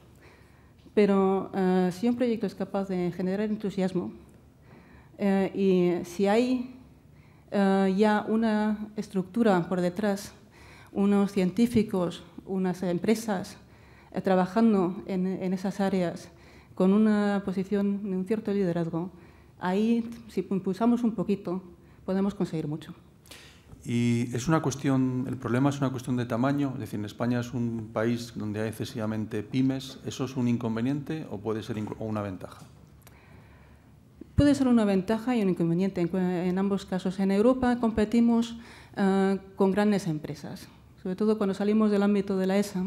Pero eh, si un proyecto es capaz de generar entusiasmo eh, y si hay ya una estructura por detrás, unos científicos, unas empresas, trabajando en, esas áreas con una posición de un cierto liderazgo, ahí si impulsamos un poquito podemos conseguir mucho. Y es una cuestión, el problema es una cuestión de tamaño, es decir, en España es un país donde hay excesivamente pymes, ¿eso es un inconveniente o puede ser una ventaja? Puede ser una ventaja y un inconveniente en, ambos casos. En Europa competimos eh, con grandes empresas, sobre todo cuando salimos del ámbito de la ESA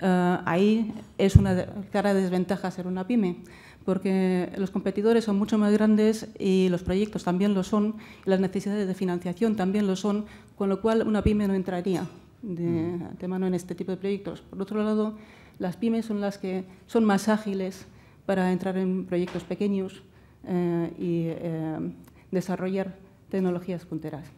eh, ahí es una clara desventaja ser una pyme, porque los competidores son mucho más grandes y los proyectos también lo son, las necesidades de financiación también lo son, con lo cual una pyme no entraría mm. de, mano en este tipo de proyectos. Por otro lado, las pymes son las que son más ágiles para entrar en proyectos pequeños eh, y eh, desarrollar tecnologías punteras.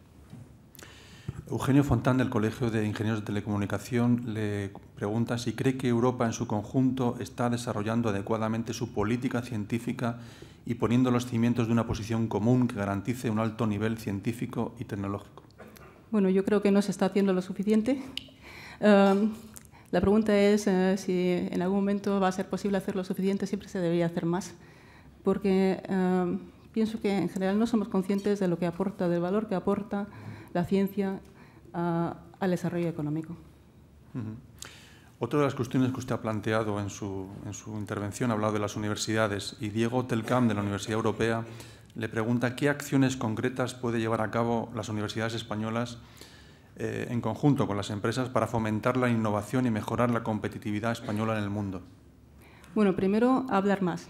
Eugenio Fontán del Colegio de Ingenieros de Telecomunicación le pregunta si cree que Europa en su conjunto está desarrollando adecuadamente su política científica y poniendo los cimientos de una posición común que garantice un alto nivel científico y tecnológico. Bueno, yo creo que no se está haciendo lo suficiente. Em, la pregunta es eh, si en algún momento va a ser posible hacer lo suficiente, siempre se debería hacer más, porque em, pienso que en general no somos conscientes de lo que aporta, del valor que aporta la ciencia al desarrollo económico. Otra de las cuestiones que usted ha planteado en su, intervención ha hablado de las universidades y Diego Telcam de la Universidad Europea le pregunta qué acciones concretas puede llevar a cabo las universidades españolas eh, en conjunto con las empresas para fomentar la innovación y mejorar la competitividad española en el mundo. Bueno, primero hablar más.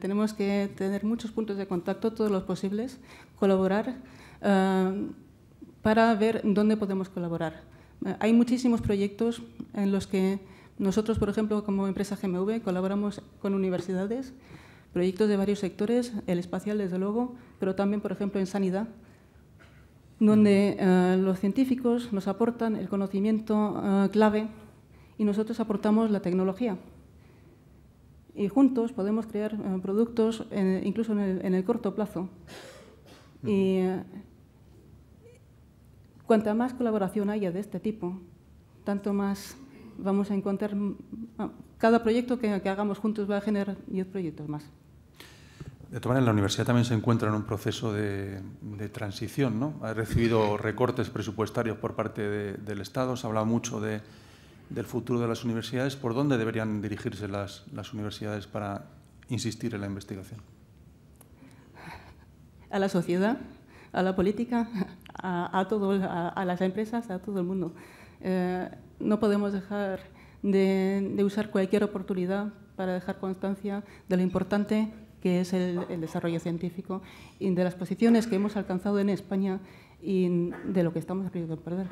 tenemos que tener muchos puntos de contacto, todos los posibles, colaborar. Eh, para ver dónde podemos colaborar. Eh, hay muchísimos proyectos en los que nosotros, por ejemplo, como empresa GMV, colaboramos con universidades, proyectos de varios sectores, el espacial, desde luego, pero también, por ejemplo, en sanidad, donde eh, los científicos nos aportan el conocimiento eh, clave y nosotros aportamos la tecnología. Y juntos podemos crear productos incluso en el, corto plazo. Cuanta más colaboración haya de este tipo, tanto más vamos a encontrar, mm, ah, cada proyecto que, hagamos juntos va a generar 10 proyectos más. De todas maneras, la universidad también se encuentra en un proceso de, transición, Ha recibido recortes presupuestarios por parte del Estado, se ha hablado mucho del futuro de las universidades. ¿Por dónde deberían dirigirse las universidades para insistir en la investigación? A la sociedad, a la política, a, las empresas, a todo el mundo. Eh, no podemos dejar de, usar cualquier oportunidad para dejar constancia de lo importante que es el, desarrollo científico y de las posiciones que hemos alcanzado en España y de lo que estamos a riesgo de perder.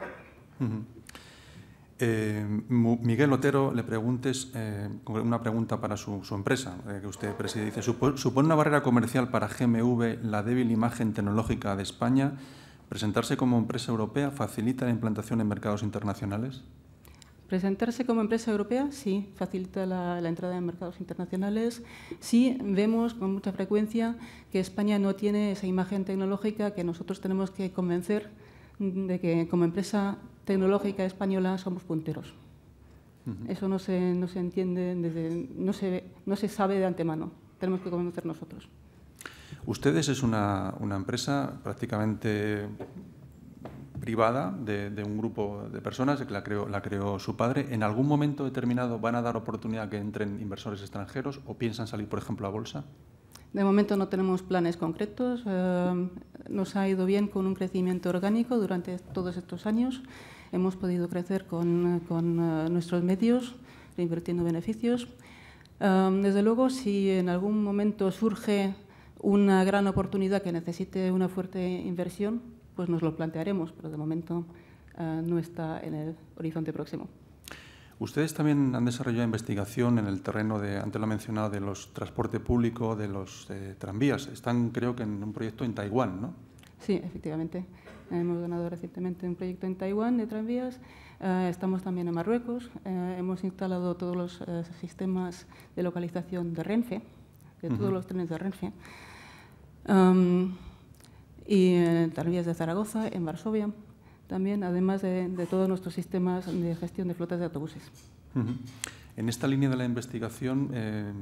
Eh, Miguel Otero le preguntes eh, una pregunta para su, empresa que usted preside. ¿supone una barrera comercial para GMV la débil imagen tecnológica de España? ¿Presentarse como empresa europea facilita la implantación en mercados internacionales? Presentarse como empresa europea, sí, facilita la, entrada en mercados internacionales. Sí, vemos con mucha frecuencia que España no tiene esa imagen tecnológica que nosotros tenemos que convencer de que como empresa tecnológica española somos punteros. Eso no se, entiende, desde, no, se, no se sabe de antemano. Tenemos que convencer nosotros. Ustedes es una, empresa prácticamente privada de, un grupo de personas que la creó, su padre. ¿En algún momento determinado van a dar oportunidad que entren inversores extranjeros o piensan salir, por ejemplo, a bolsa? De momento no tenemos planes concretos. Eh, nos ha ido bien con un crecimiento orgánico durante todos estos años. Hemos podido crecer con, eh, nuestros medios, reinvirtiendo beneficios. Eh, desde luego, si en algún momento surge una gran oportunidad que necesite una fuerte inversión, pues nos lo plantearemos, pero de momento eh, no está en el horizonte próximo. Ustedes también han desarrollado investigación en el terreno de, antes lo he mencionado, de los transporte público, de los eh, tranvías. Están, creo que, en un proyecto en Taiwán, ¿no? Sí, efectivamente. Hemos ganado recientemente un proyecto en Taiwán de tranvías. Eh, estamos también en Marruecos. hemos instalado todos los sistemas de localización de Renfe, de todos los trenes de Renfe y en eh, Tarvías de Zaragoza, en Varsovia, también, además de, todos nuestros sistemas de gestión de flotas de autobuses. En esta línea de la investigación, eh,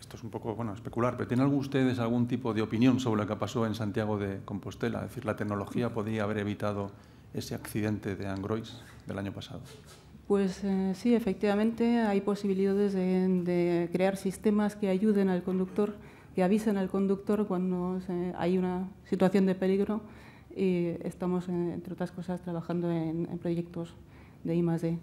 esto es un poco bueno, especular, pero ¿tienen ustedes algún tipo de opinión sobre lo que pasó en Santiago de Compostela? Es decir, ¿la tecnología podría haber evitado ese accidente de Angrois del año pasado? Pues eh, sí, efectivamente hay posibilidades de crear sistemas que ayuden al conductor que avisen al conductor cuando hay una situación de peligro y estamos, eh, entre otras cosas, trabajando en, proyectos de I eh,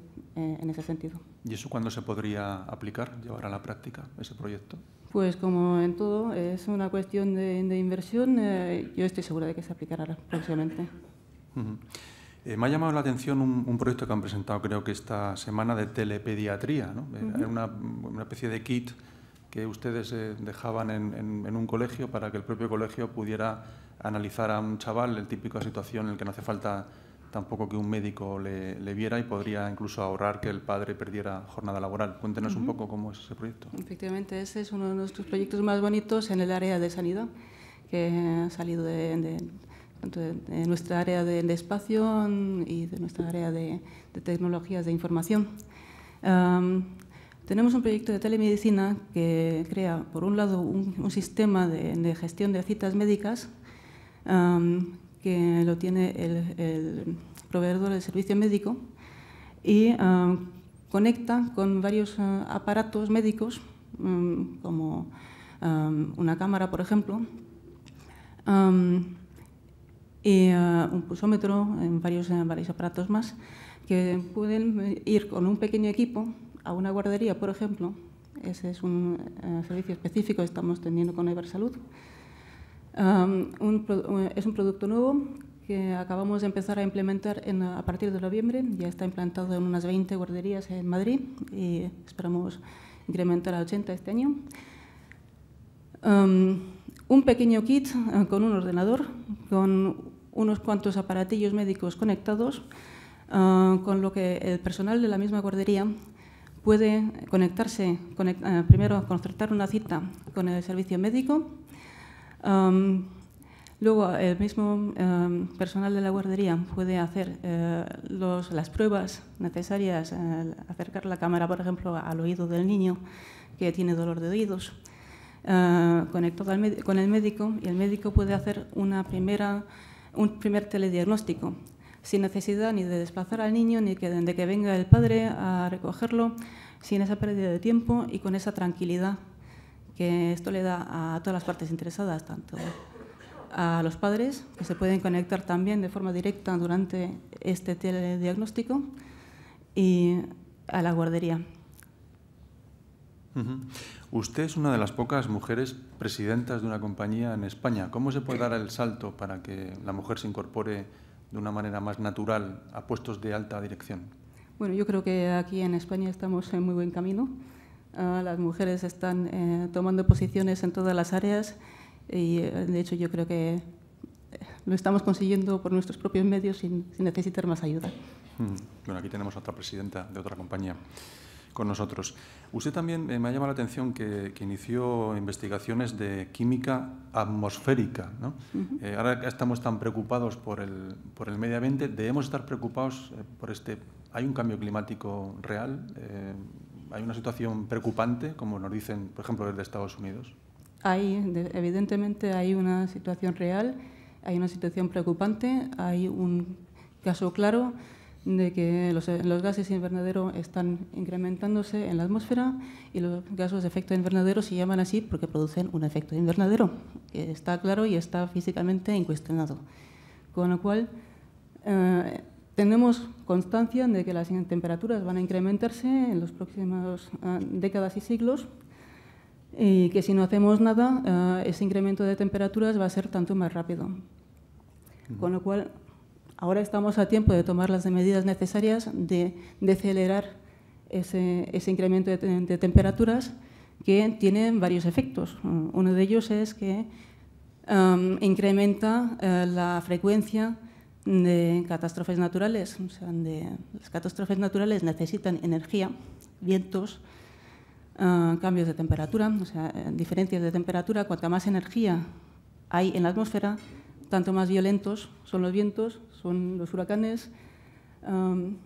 en ese sentido. ¿Y eso cuándo se podría aplicar, llevar a la práctica ese proyecto? Pues como en todo, es una cuestión de, inversión. Eh, yo estoy segura de que se aplicará próximamente. me ha llamado la atención un, proyecto que han presentado, creo que esta semana, de telepediatría. ¿no? una, una, especie de kit que ustedes eh, dejaban en, un colegio para que el propio colegio pudiera analizar a un chaval, el típico situación en el que no hace falta tampoco que un médico le, viera y podría incluso ahorrar que el padre perdiera jornada laboral. Cuéntenos un poco cómo es ese proyecto. Efectivamente, ese es uno de nuestros proyectos más bonitos en el área de sanidad, que ha salido de, nuestra área de, espacio mm, y de nuestra área de, tecnologías de información. Tenemos un proyecto de telemedicina que crea, por un lado, un, sistema de, gestión de citas médicas que lo tiene el, proveedor del servicio médico y conecta con varios eh, aparatos médicos, mm, como una cámara, por ejemplo, y eh, un pulsómetro, en varios aparatos más, que pueden eh, ir con un pequeño equipo a una guardería, por ejemplo, ese es un eh, servicio específico que estamos teniendo con Eversalud. es un producto nuevo que acabamos de empezar a implementar a partir de noviembre. Ya está implantado en unas 20 guarderías en Madrid y esperamos incrementar a 80 este año. un pequeño kit eh, con un ordenador, con unos cuantos aparatillos médicos conectados, ah, con lo que el personal de la misma guardería puede conectarse, primero, a eh, primero concertar una cita con el servicio médico, luego el mismo personal de la guardería puede hacer eh, las pruebas necesarias, eh, acercar la cámara, por ejemplo, al oído del niño que tiene dolor de oídos, conectado con el médico y el médico puede hacer una primera, un primer telediagnóstico sin necesidad ni de desplazar al niño ni que, de que venga el padre a recogerlo, sin esa pérdida de tiempo y con esa tranquilidad que esto le da a todas las partes interesadas, tanto a los padres, que se pueden conectar también de forma directa durante este telediagnóstico, y a la guardería. Usted es una de las pocas mujeres presidentas de una compañía en España. ¿Cómo se puede dar el salto para que la mujer se incorpore de una manera más natural a puestos de alta dirección? Bueno, yo creo que aquí en España estamos en muy buen camino. Ah, las mujeres están eh, tomando posiciones en todas las áreas y, eh, de hecho, yo creo que eh, lo estamos consiguiendo por nuestros propios medios sin, sin necesitar más ayuda. Hmm. Bueno, aquí tenemos a otra presidenta de otra compañía con nosotros. Usted también eh, me ha llamado la atención que, inició investigaciones de química atmosférica. Eh, ahora que estamos tan preocupados por el, por el medio ambiente, debemos estar preocupados eh, por este... ¿Hay un cambio climático real? ¿Hay una situación preocupante, como nos dicen, por ejemplo, desde Estados Unidos? Hay, evidentemente hay una situación real, hay una situación preocupante, hay un caso claro de que los, los, gases invernadero están incrementándose en la atmósfera y los gases de efecto invernadero se llaman así porque producen un efecto invernadero, que está claro y está físicamente incuestionado. Con lo cual, eh, tenemos constancia de que las temperaturas van a incrementarse en las próximas eh, décadas y siglos y que si no hacemos nada, eh, ese incremento de temperaturas va a ser tanto más rápido. Con lo cual, Ahora estamos a tiempo de tomar las medidas necesarias de acelerar ese, incremento de, temperaturas que tienen varios efectos. Mm, uno de ellos es que incrementa eh, la frecuencia de catástrofes naturales. las catástrofes naturales necesitan energía, vientos, ah, cambios de temperatura, o sea, eh, diferencias de temperatura. Cuanta más energía hay en la atmósfera, tanto más violentos son los vientos, son los huracanes um,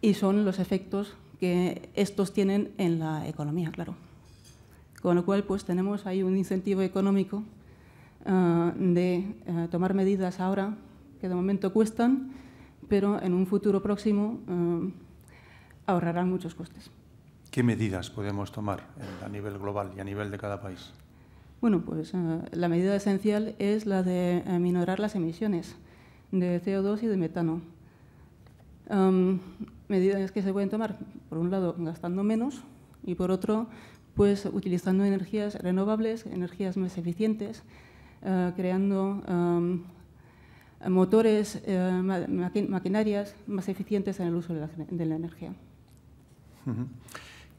y son los efectos que estos tienen en la economía, claro. Con lo cual, pues tenemos ahí un incentivo económico uh, de uh, tomar medidas ahora que de momento cuestan, pero en un futuro próximo uh, ahorrarán muchos costes. ¿Qué medidas podemos tomar a nivel global y a nivel de cada país? Bueno, pues eh, la medida esencial es la de eh, minorar las emisiones de CO2 y de metano. medidas que se pueden tomar, por un lado, gastando menos y por otro, pues utilizando energías renovables, energías más eficientes, eh, creando motores, maquinarias más eficientes en el uso de la, energía.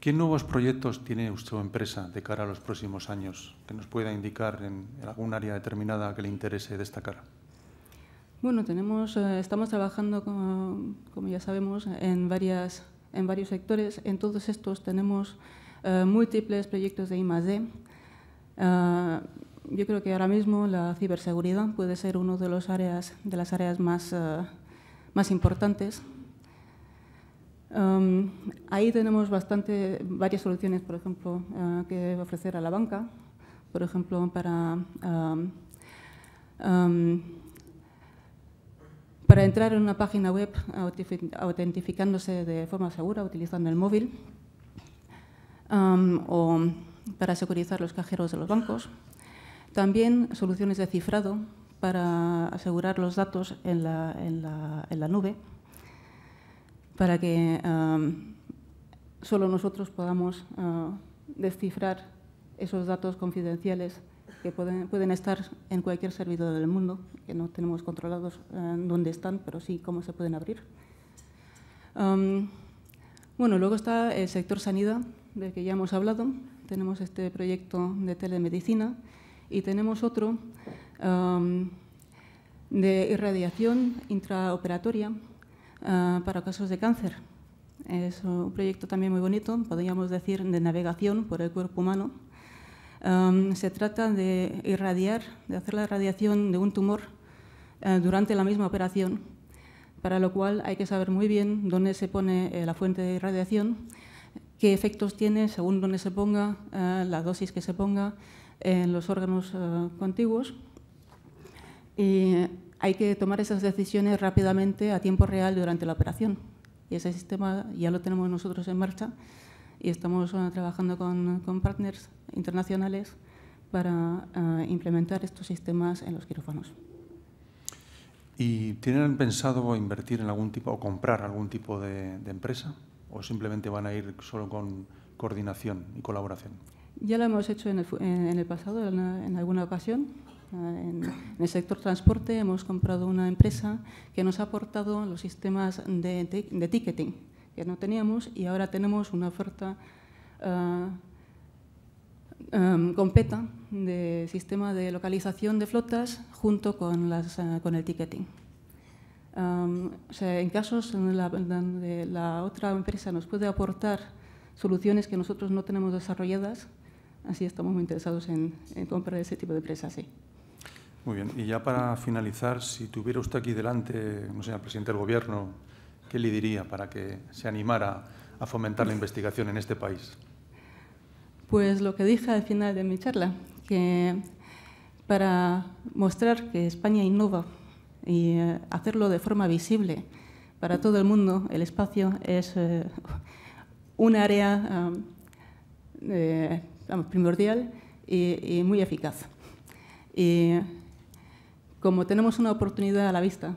¿Qué nuevos proyectos tiene su empresa de cara a los próximos años que nos pueda indicar en algún área determinada que le interese destacar? Bueno, tenemos, eh, estamos trabajando, como, ya sabemos, en, varias, en varios sectores. En todos estos tenemos eh, múltiples proyectos de I+.D. Eh, yo creo que ahora mismo la ciberseguridad puede ser uno de, los áreas, de las áreas más, más importantes ahí tenemos bastante, varias soluciones, por ejemplo, eh, que ofrecer a la banca, por ejemplo, para, para entrar en una página web autentificándose de forma segura utilizando el móvil o para securizar los cajeros de los bancos. También soluciones de cifrado para asegurar los datos en la nube para que um, solo nosotros podamos uh, descifrar esos datos confidenciales que pueden, estar en cualquier servidor del mundo, que no tenemos controlados uh, dónde están, pero sí cómo se pueden abrir. Um, bueno, luego está el sector sanidad, del que ya hemos hablado. Tenemos este proyecto de telemedicina y tenemos otro um, de irradiación intraoperatoria, Ah, para casos de cáncer. Es un proyecto también muy bonito, podríamos decir, de navegación por el cuerpo humano. se trata de irradiar, de hacer la radiación de un tumor ah, durante la misma operación, para lo cual hay que saber muy bien dónde se pone eh, la fuente de radiación, qué efectos tiene según dónde se ponga, ah, la dosis que se ponga en los órganos contiguos. Y hay que tomar esas decisiones rápidamente a tiempo real durante la operación. Y ese sistema ya lo tenemos nosotros en marcha y estamos eh, trabajando con, partners internacionales para eh, implementar estos sistemas en los quirófanos. ¿Y tienen pensado invertir en algún tipo o comprar algún tipo de, empresa? ¿O simplemente van a ir solo con coordinación y colaboración? Ya lo hemos hecho en el, pasado, en alguna ocasión. Ah, en, el sector transporte hemos comprado una empresa que nos ha aportado los sistemas de, ticketing que no teníamos y ahora tenemos una oferta ah, em, completa de sistema de localización de flotas junto con, las, ah, con el ticketing. Em, en casos donde la, otra empresa nos puede aportar soluciones que nosotros no tenemos desarrolladas, así estamos muy interesados en, comprar ese tipo de empresas, sí. Muy bien. Y ya para finalizar, si tuviera usted aquí delante, no presidente del Gobierno, ¿qué le diría para que se animara a fomentar la investigación en este país? Pues lo que dije al final de mi charla, que para mostrar que España innova y eh, hacerlo de forma visible para todo el mundo, el espacio es eh, un área eh, primordial y, y muy eficaz. Y como tenemos una oportunidad a la vista,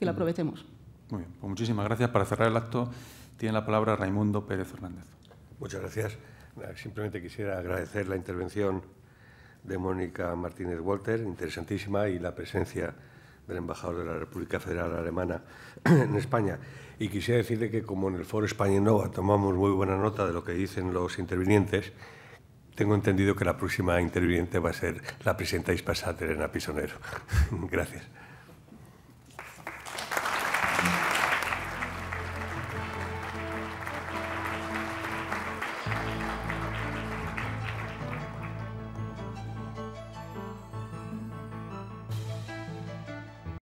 que la mm. aprovechemos. Muy bien, pues muchísimas gracias. Para cerrar el acto, tiene la palabra Raimundo Pérez Hernández. Muchas gracias. Ah, simplemente quisiera agradecer la intervención de Mónica Martínez Walter, interesantísima, y la presencia del embajador de la República Federal Alemana en España. Y quisiera decirle que como en el Foro España Nova tomamos muy buena nota de lo que dicen los intervinientes, tengo entendido que la próxima interviniente va a ser la presidenta hispasa Elena Pisonero. Gracias.